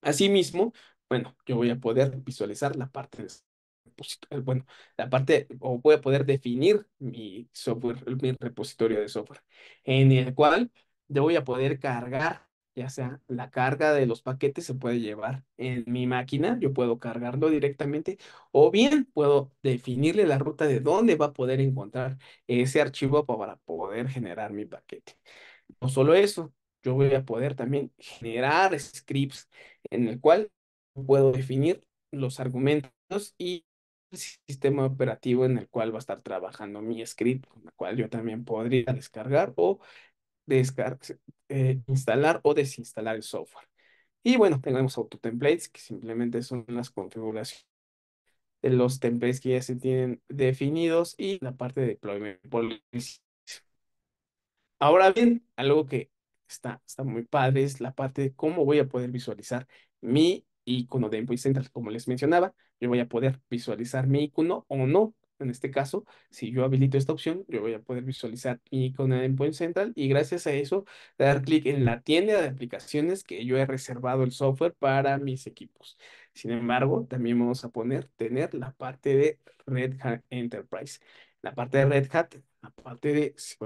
Asimismo, bueno, yo voy a poder visualizar la parte de bueno, la parte, o voy a poder definir mi software, mi repositorio de software, en el cual yo voy a poder cargar ya sea la carga de los paquetes se puede llevar en mi máquina, yo puedo cargarlo directamente o bien puedo definirle la ruta de dónde va a poder encontrar ese archivo para poder generar mi paquete. No solo eso, yo voy a poder también generar scripts en el cual puedo definir los argumentos y el sistema operativo en el cual va a estar trabajando mi script, con el cual yo también podría descargar o descargar, eh, instalar o desinstalar el software. Y bueno, tenemos templates que simplemente son las configuraciones de los templates que ya se tienen definidos y la parte de deployment Ahora bien, algo que está, está muy padre es la parte de cómo voy a poder visualizar mi icono de envoy central, Como les mencionaba, yo voy a poder visualizar mi icono o no en este caso, si yo habilito esta opción, yo voy a poder visualizar mi icono en Endpoint Central y gracias a eso dar clic en la tienda de aplicaciones que yo he reservado el software para mis equipos. Sin embargo, también vamos a poner tener la parte de Red Hat Enterprise. La parte de Red Hat, la parte de, si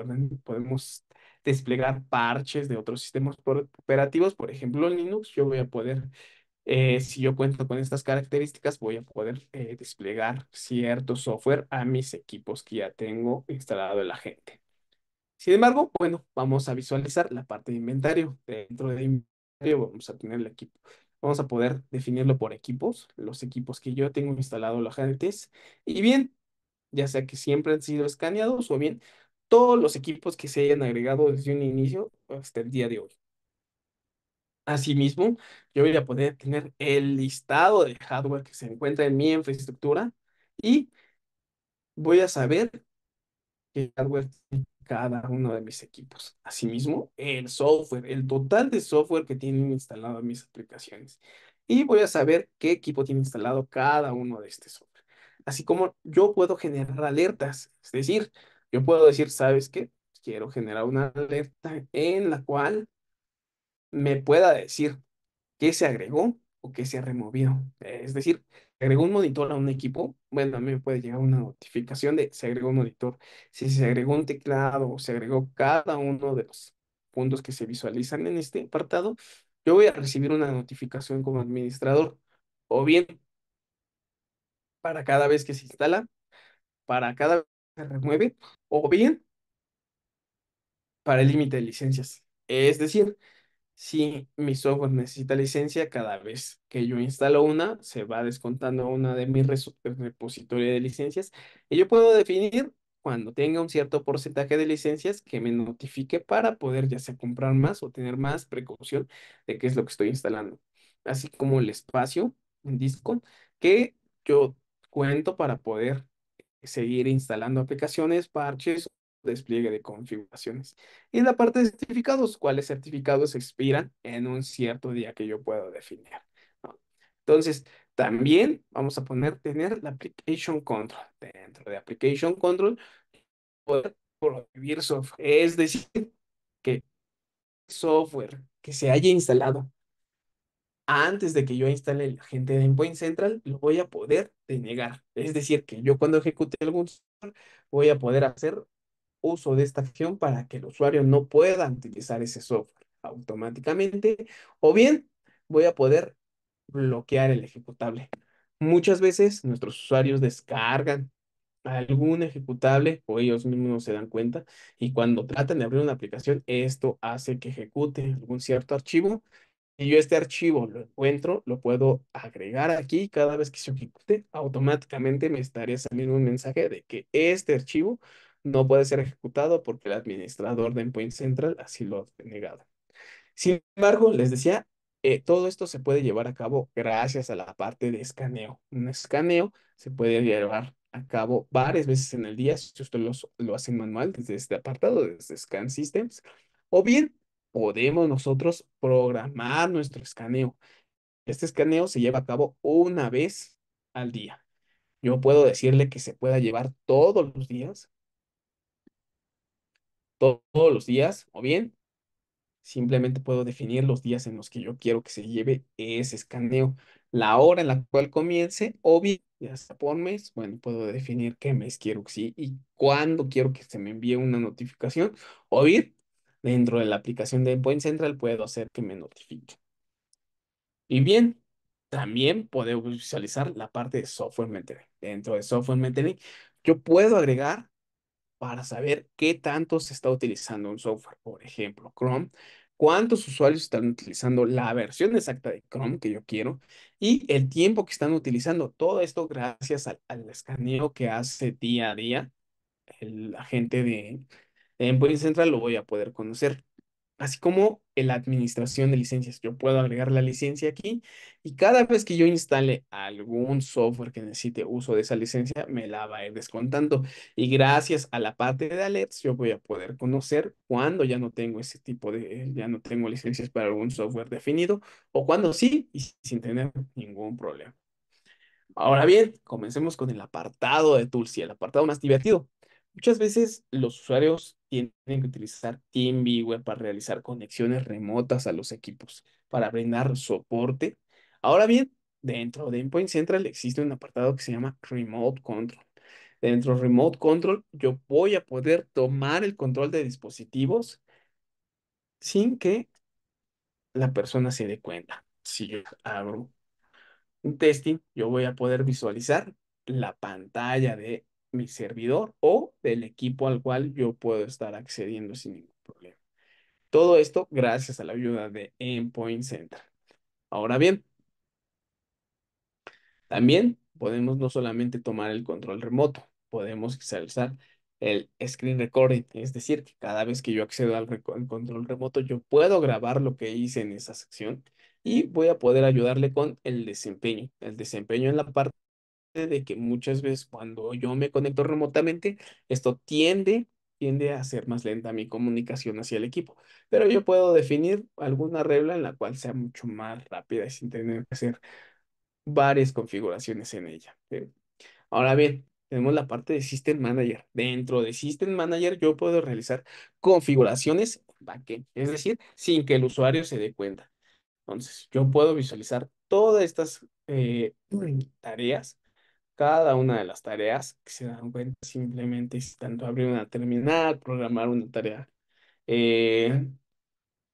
podemos desplegar parches de otros sistemas operativos, por ejemplo, en Linux, yo voy a poder eh, si yo cuento con estas características, voy a poder eh, desplegar cierto software a mis equipos que ya tengo instalado en la gente. Sin embargo, bueno, vamos a visualizar la parte de inventario. Dentro de inventario vamos a tener el equipo. Vamos a poder definirlo por equipos, los equipos que yo tengo instalado en la gente. Y bien, ya sea que siempre han sido escaneados o bien todos los equipos que se hayan agregado desde un inicio hasta el día de hoy. Asimismo, yo voy a poder tener el listado de hardware que se encuentra en mi infraestructura y voy a saber qué hardware tiene cada uno de mis equipos. Asimismo, el software, el total de software que tienen instalado mis aplicaciones. Y voy a saber qué equipo tiene instalado cada uno de estos. software. Así como yo puedo generar alertas, es decir, yo puedo decir, ¿sabes qué? Quiero generar una alerta en la cual me pueda decir qué se agregó o qué se ha removido. Es decir, ¿se agregó un monitor a un equipo, bueno, a mí me puede llegar una notificación de se agregó un monitor. Si se agregó un teclado o se agregó cada uno de los puntos que se visualizan en este apartado, yo voy a recibir una notificación como administrador. O bien, para cada vez que se instala, para cada vez que se remueve, o bien, para el límite de licencias. Es decir, si mi software necesita licencia, cada vez que yo instalo una, se va descontando una de mis repositorio de licencias y yo puedo definir cuando tenga un cierto porcentaje de licencias que me notifique para poder ya sea comprar más o tener más precaución de qué es lo que estoy instalando, así como el espacio en disco que yo cuento para poder seguir instalando aplicaciones, parches despliegue de configuraciones. Y en la parte de certificados, cuáles certificados expiran en un cierto día que yo puedo definir. Entonces, también vamos a poner tener la application control. Dentro de application control, poder prohibir software. Es decir, que software que se haya instalado antes de que yo instale el agente de Endpoint Central, lo voy a poder denegar. Es decir, que yo cuando ejecute algún software, voy a poder hacer uso de esta acción para que el usuario no pueda utilizar ese software automáticamente o bien voy a poder bloquear el ejecutable. Muchas veces nuestros usuarios descargan algún ejecutable o ellos mismos no se dan cuenta y cuando tratan de abrir una aplicación, esto hace que ejecute algún cierto archivo y yo este archivo lo encuentro, lo puedo agregar aquí cada vez que se ejecute, automáticamente me estaría saliendo un mensaje de que este archivo no puede ser ejecutado porque el administrador de Endpoint Central así lo ha negado. Sin embargo, les decía, eh, todo esto se puede llevar a cabo gracias a la parte de escaneo. Un escaneo se puede llevar a cabo varias veces en el día, si ustedes lo hacen manual desde este apartado, desde Scan Systems, o bien podemos nosotros programar nuestro escaneo. Este escaneo se lleva a cabo una vez al día. Yo puedo decirle que se pueda llevar todos los días, todos los días, o bien simplemente puedo definir los días en los que yo quiero que se lleve ese escaneo, la hora en la cual comience, o bien hasta por mes, bueno, puedo definir qué mes quiero que sí y cuándo quiero que se me envíe una notificación, o bien dentro de la aplicación de Point Central puedo hacer que me notifique. Y bien, también puedo visualizar la parte de software metering. Dentro de software metering, yo puedo agregar para saber qué tanto se está utilizando un software, por ejemplo, Chrome, cuántos usuarios están utilizando la versión exacta de Chrome que yo quiero y el tiempo que están utilizando. Todo esto gracias al, escaneo que hace día a día el agente de, en Central lo voy a poder conocer así como en la administración de licencias. Yo puedo agregar la licencia aquí y cada vez que yo instale algún software que necesite uso de esa licencia, me la va a ir descontando. Y gracias a la parte de alerts, yo voy a poder conocer cuándo ya no tengo ese tipo de, ya no tengo licencias para algún software definido o cuando sí y sin tener ningún problema. Ahora bien, comencemos con el apartado de Tools el apartado más divertido, Muchas veces los usuarios tienen que utilizar TeamViewer para realizar conexiones remotas a los equipos, para brindar soporte. Ahora bien, dentro de Endpoint Central existe un apartado que se llama Remote Control. Dentro de Remote Control yo voy a poder tomar el control de dispositivos sin que la persona se dé cuenta. Si yo abro un testing, yo voy a poder visualizar la pantalla de mi servidor o del equipo al cual yo puedo estar accediendo sin ningún problema. Todo esto gracias a la ayuda de Endpoint Center. Ahora bien, también podemos no solamente tomar el control remoto, podemos realizar el screen recording, es decir, que cada vez que yo accedo al, al, control remoto, yo puedo grabar lo que hice en esa sección y voy a poder ayudarle con el desempeño, el desempeño en la parte de que muchas veces cuando yo me conecto remotamente, esto tiende, tiende a ser más lenta mi comunicación hacia el equipo. Pero yo puedo definir alguna regla en la cual sea mucho más rápida y sin tener que hacer varias configuraciones en ella. ¿eh? Ahora bien, tenemos la parte de System Manager. Dentro de System Manager yo puedo realizar configuraciones backend, es decir, sin que el usuario se dé cuenta. Entonces, yo puedo visualizar todas estas eh, tareas cada una de las tareas que se dan cuenta simplemente si tanto abrir una terminal, programar una tarea. Eh,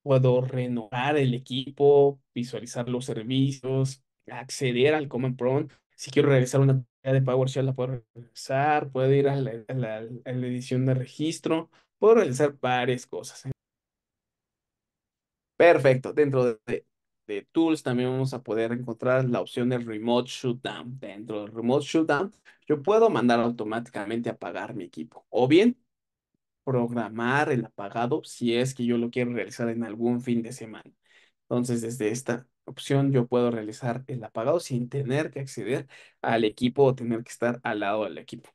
puedo renovar el equipo, visualizar los servicios, acceder al Command Prompt. Si quiero realizar una tarea de PowerShell, la puedo realizar. Puedo ir a la, a la edición de registro. Puedo realizar varias cosas. Perfecto. Dentro de de Tools también vamos a poder encontrar la opción del Remote Shutdown. Dentro del Remote Shutdown yo puedo mandar automáticamente apagar mi equipo o bien programar el apagado si es que yo lo quiero realizar en algún fin de semana. Entonces desde esta opción yo puedo realizar el apagado sin tener que acceder al equipo o tener que estar al lado del equipo.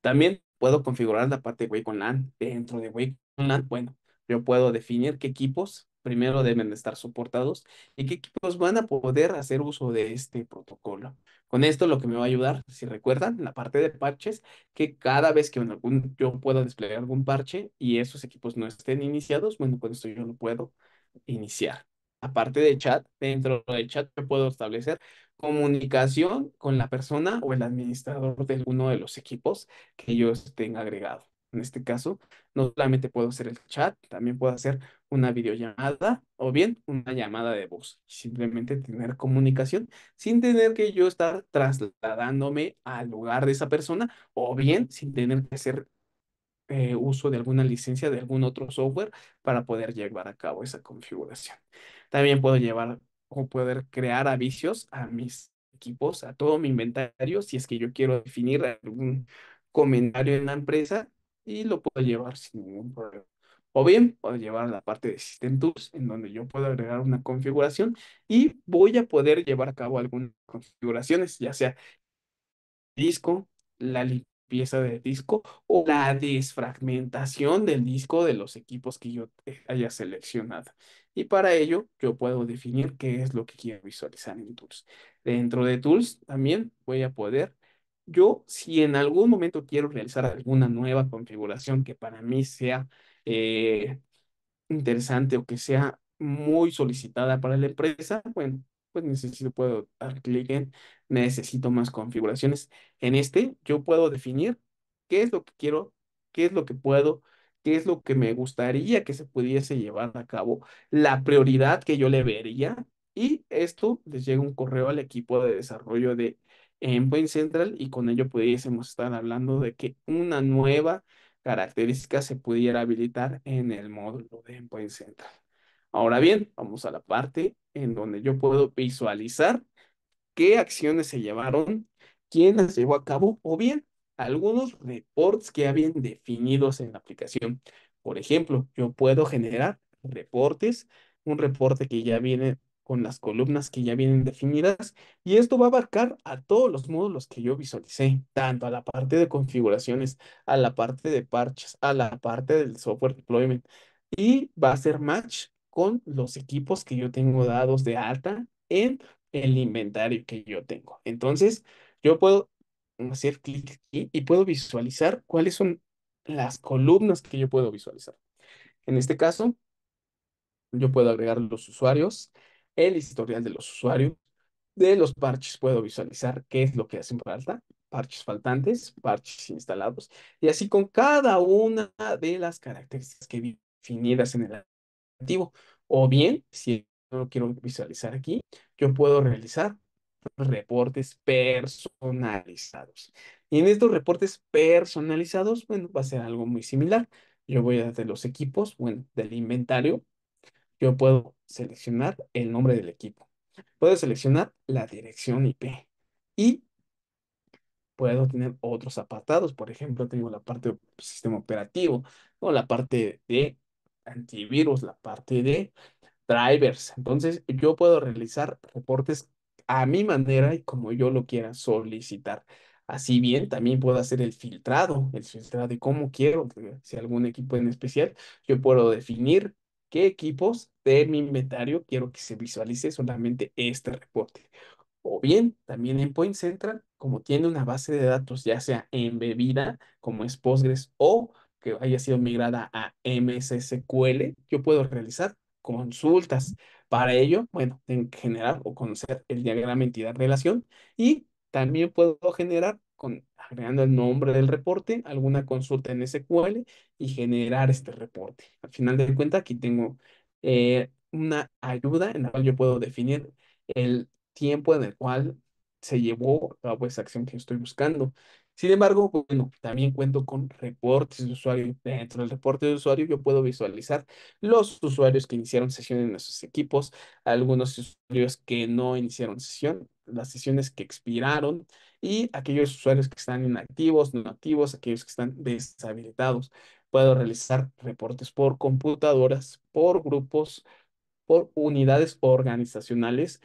También puedo configurar la parte de Wake on LAN. Dentro de Wake on LAN, bueno, yo puedo definir qué equipos primero deben estar soportados y qué equipos van a poder hacer uso de este protocolo. Con esto lo que me va a ayudar, si recuerdan, la parte de parches, que cada vez que algún, yo pueda desplegar algún parche y esos equipos no estén iniciados, bueno, con esto yo lo puedo iniciar. Aparte de chat, dentro del chat puedo establecer comunicación con la persona o el administrador de uno de los equipos que yo tenga agregado en este caso, no solamente puedo hacer el chat, también puedo hacer una videollamada o bien una llamada de voz. Simplemente tener comunicación sin tener que yo estar trasladándome al lugar de esa persona o bien sin tener que hacer eh, uso de alguna licencia de algún otro software para poder llevar a cabo esa configuración. También puedo llevar o poder crear avisos a mis equipos, a todo mi inventario, si es que yo quiero definir algún comentario en la empresa y lo puedo llevar sin ningún problema. O bien puedo llevar a la parte de System Tools, en donde yo puedo agregar una configuración y voy a poder llevar a cabo algunas configuraciones, ya sea disco, la limpieza de disco o la desfragmentación del disco de los equipos que yo haya seleccionado. Y para ello, yo puedo definir qué es lo que quiero visualizar en Tools. Dentro de Tools también voy a poder yo si en algún momento quiero realizar alguna nueva configuración que para mí sea eh, interesante o que sea muy solicitada para la empresa, bueno, pues necesito, puedo dar clic en, necesito más configuraciones. En este yo puedo definir qué es lo que quiero, qué es lo que puedo, qué es lo que me gustaría que se pudiese llevar a cabo, la prioridad que yo le vería y esto les llega un correo al equipo de desarrollo de en Point Central y con ello pudiésemos estar hablando de que una nueva característica se pudiera habilitar en el módulo de Point Central. Ahora bien, vamos a la parte en donde yo puedo visualizar qué acciones se llevaron, quién las llevó a cabo o bien algunos reports que habían definidos en la aplicación. Por ejemplo, yo puedo generar reportes, un reporte que ya viene con las columnas que ya vienen definidas y esto va a abarcar a todos los módulos que yo visualicé, tanto a la parte de configuraciones, a la parte de parches, a la parte del software deployment y va a ser match con los equipos que yo tengo dados de alta en el inventario que yo tengo. Entonces, yo puedo hacer clic aquí y puedo visualizar cuáles son las columnas que yo puedo visualizar. En este caso, yo puedo agregar los usuarios, el historial de los usuarios, de los parches puedo visualizar qué es lo que hacen falta, parches faltantes, parches instalados, y así con cada una de las características que definidas en el activo. O bien, si no lo quiero visualizar aquí, yo puedo realizar reportes personalizados. Y en estos reportes personalizados, bueno, va a ser algo muy similar. Yo voy a de los equipos, bueno, del inventario. Yo puedo seleccionar el nombre del equipo. Puedo seleccionar la dirección IP y puedo tener otros apartados. Por ejemplo, tengo la parte de sistema operativo o la parte de antivirus, la parte de drivers. Entonces, yo puedo realizar reportes a mi manera y como yo lo quiera solicitar. Así bien, también puedo hacer el filtrado, el filtrado de cómo quiero, si algún equipo en especial, yo puedo definir qué equipos de mi inventario quiero que se visualice solamente este reporte. O bien, también en Point Central, como tiene una base de datos ya sea embebida, como es Postgres, o que haya sido migrada a MSSQL, yo puedo realizar consultas. Para ello, bueno, en generar o conocer el diagrama entidad-relación y también puedo generar con agregando el nombre del reporte, alguna consulta en SQL y generar este reporte. Al final de cuentas, aquí tengo eh, una ayuda en la cual yo puedo definir el tiempo en el cual se llevó a cabo esa acción que estoy buscando. Sin embargo, bueno, también cuento con reportes de usuario. Dentro del reporte de usuario yo puedo visualizar los usuarios que iniciaron sesión en nuestros equipos, algunos usuarios que no iniciaron sesión, las sesiones que expiraron y aquellos usuarios que están inactivos, no activos, aquellos que están deshabilitados. Puedo realizar reportes por computadoras, por grupos, por unidades organizacionales,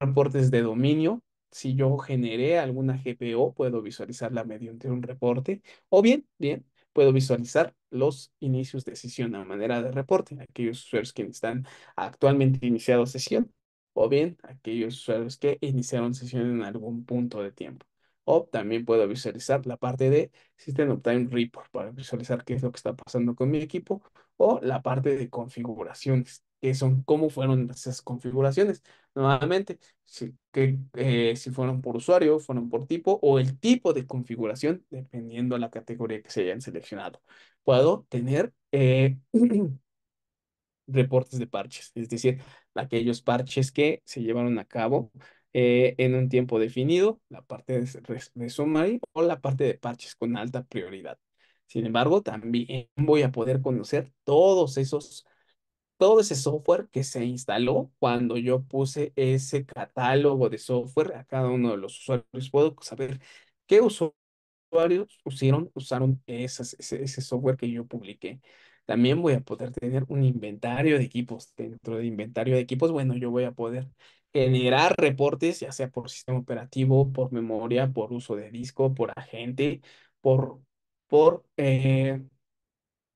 reportes de dominio si yo generé alguna GPO, puedo visualizarla mediante un reporte o bien, bien, puedo visualizar los inicios de sesión a manera de reporte, aquellos usuarios que están actualmente iniciando sesión o bien aquellos usuarios que iniciaron sesión en algún punto de tiempo. O también puedo visualizar la parte de System Uptime Report para visualizar qué es lo que está pasando con mi equipo o la parte de configuraciones que son cómo fueron esas configuraciones. Nuevamente, si, que, eh, si fueron por usuario, fueron por tipo o el tipo de configuración, dependiendo de la categoría que se hayan seleccionado. Puedo tener eh, reportes de parches, es decir, aquellos parches que se llevaron a cabo eh, en un tiempo definido, la parte de, de summary o la parte de parches con alta prioridad. Sin embargo, también voy a poder conocer todos esos todo ese software que se instaló cuando yo puse ese catálogo de software a cada uno de los usuarios. Puedo saber qué usuarios usaron, usaron esas, ese, software que yo publiqué. También voy a poder tener un inventario de equipos. Dentro de inventario de equipos, bueno, yo voy a poder generar reportes, ya sea por sistema operativo, por memoria, por uso de disco, por agente, por, por eh,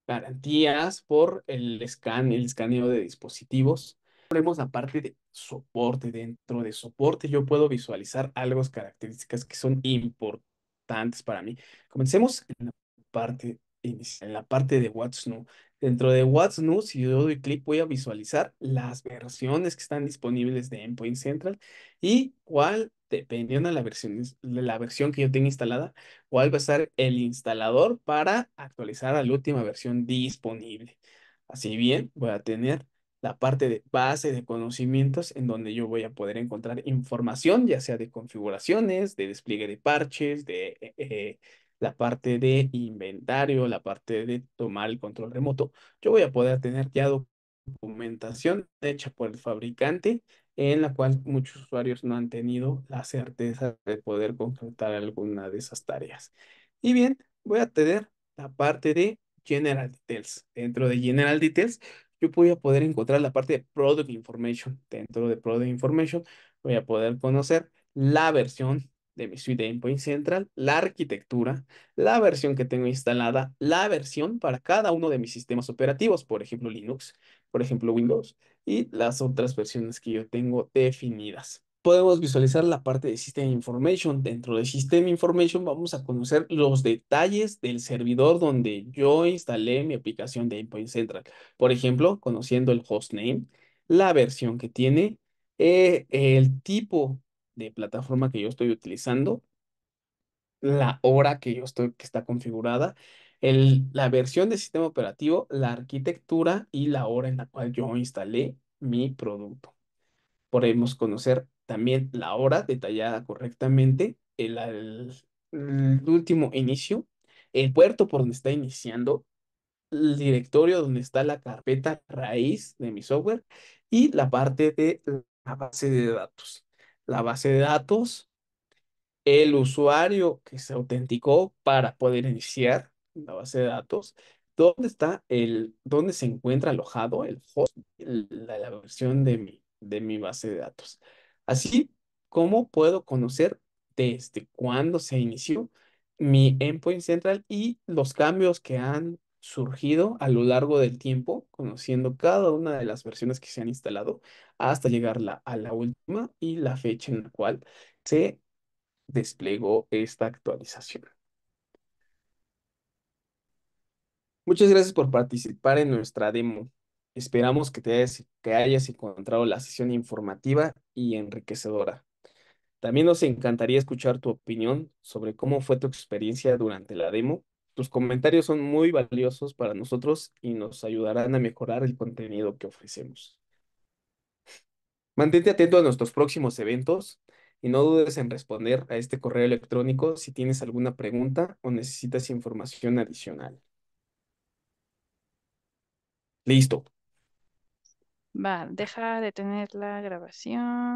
garantías por el scan, el escaneo de dispositivos. Vemos la parte de soporte. Dentro de soporte yo puedo visualizar algunas características que son importantes para mí. Comencemos en la parte en la parte de What's New. Dentro de What's New, si yo doy clic, voy a visualizar las versiones que están disponibles de Endpoint Central y cuál dependiendo de la versión, la versión que yo tenga instalada, cuál va a ser el instalador para actualizar a la última versión disponible. Así bien, voy a tener la parte de base de conocimientos en donde yo voy a poder encontrar información, ya sea de configuraciones, de despliegue de parches, de eh, eh, la parte de inventario, la parte de tomar el control remoto. Yo voy a poder tener ya documentación hecha por el fabricante en la cual muchos usuarios no han tenido la certeza de poder completar alguna de esas tareas. Y bien, voy a tener la parte de General Details. Dentro de General Details, yo voy a poder encontrar la parte de Product Information. Dentro de Product Information, voy a poder conocer la versión de mi suite de Endpoint Central, la arquitectura, la versión que tengo instalada, la versión para cada uno de mis sistemas operativos, por ejemplo Linux, por ejemplo Windows, y las otras versiones que yo tengo definidas. Podemos visualizar la parte de System Information. Dentro de System Information vamos a conocer los detalles del servidor donde yo instalé mi aplicación de Endpoint Central. Por ejemplo, conociendo el hostname, la versión que tiene, eh, el tipo de plataforma que yo estoy utilizando, la hora que yo estoy, que está configurada, la versión del sistema operativo, la arquitectura y la hora en la cual yo instalé mi producto. Podemos conocer también la hora detallada correctamente, el último inicio, el puerto por donde está iniciando, el directorio donde está la carpeta raíz de mi software y la parte de la base de datos. La base de datos, el usuario que se autenticó para poder iniciar, la base de datos, dónde está el, dónde se encuentra alojado el host, la, versión de mi, de mi base de datos. Así como puedo conocer desde cuándo se inició mi endpoint central y los cambios que han surgido a lo largo del tiempo, conociendo cada una de las versiones que se han instalado hasta llegar a la última y la fecha en la cual se desplegó esta actualización. Muchas gracias por participar en nuestra demo. Esperamos que, te hayas, hayas encontrado la sesión informativa y enriquecedora. También nos encantaría escuchar tu opinión sobre cómo fue tu experiencia durante la demo. Tus comentarios son muy valiosos para nosotros y nos ayudarán a mejorar el contenido que ofrecemos. Mantente atento a nuestros próximos eventos y no dudes en responder a este correo electrónico si tienes alguna pregunta o necesitas información adicional. Listo. Va, deja de tener la grabación.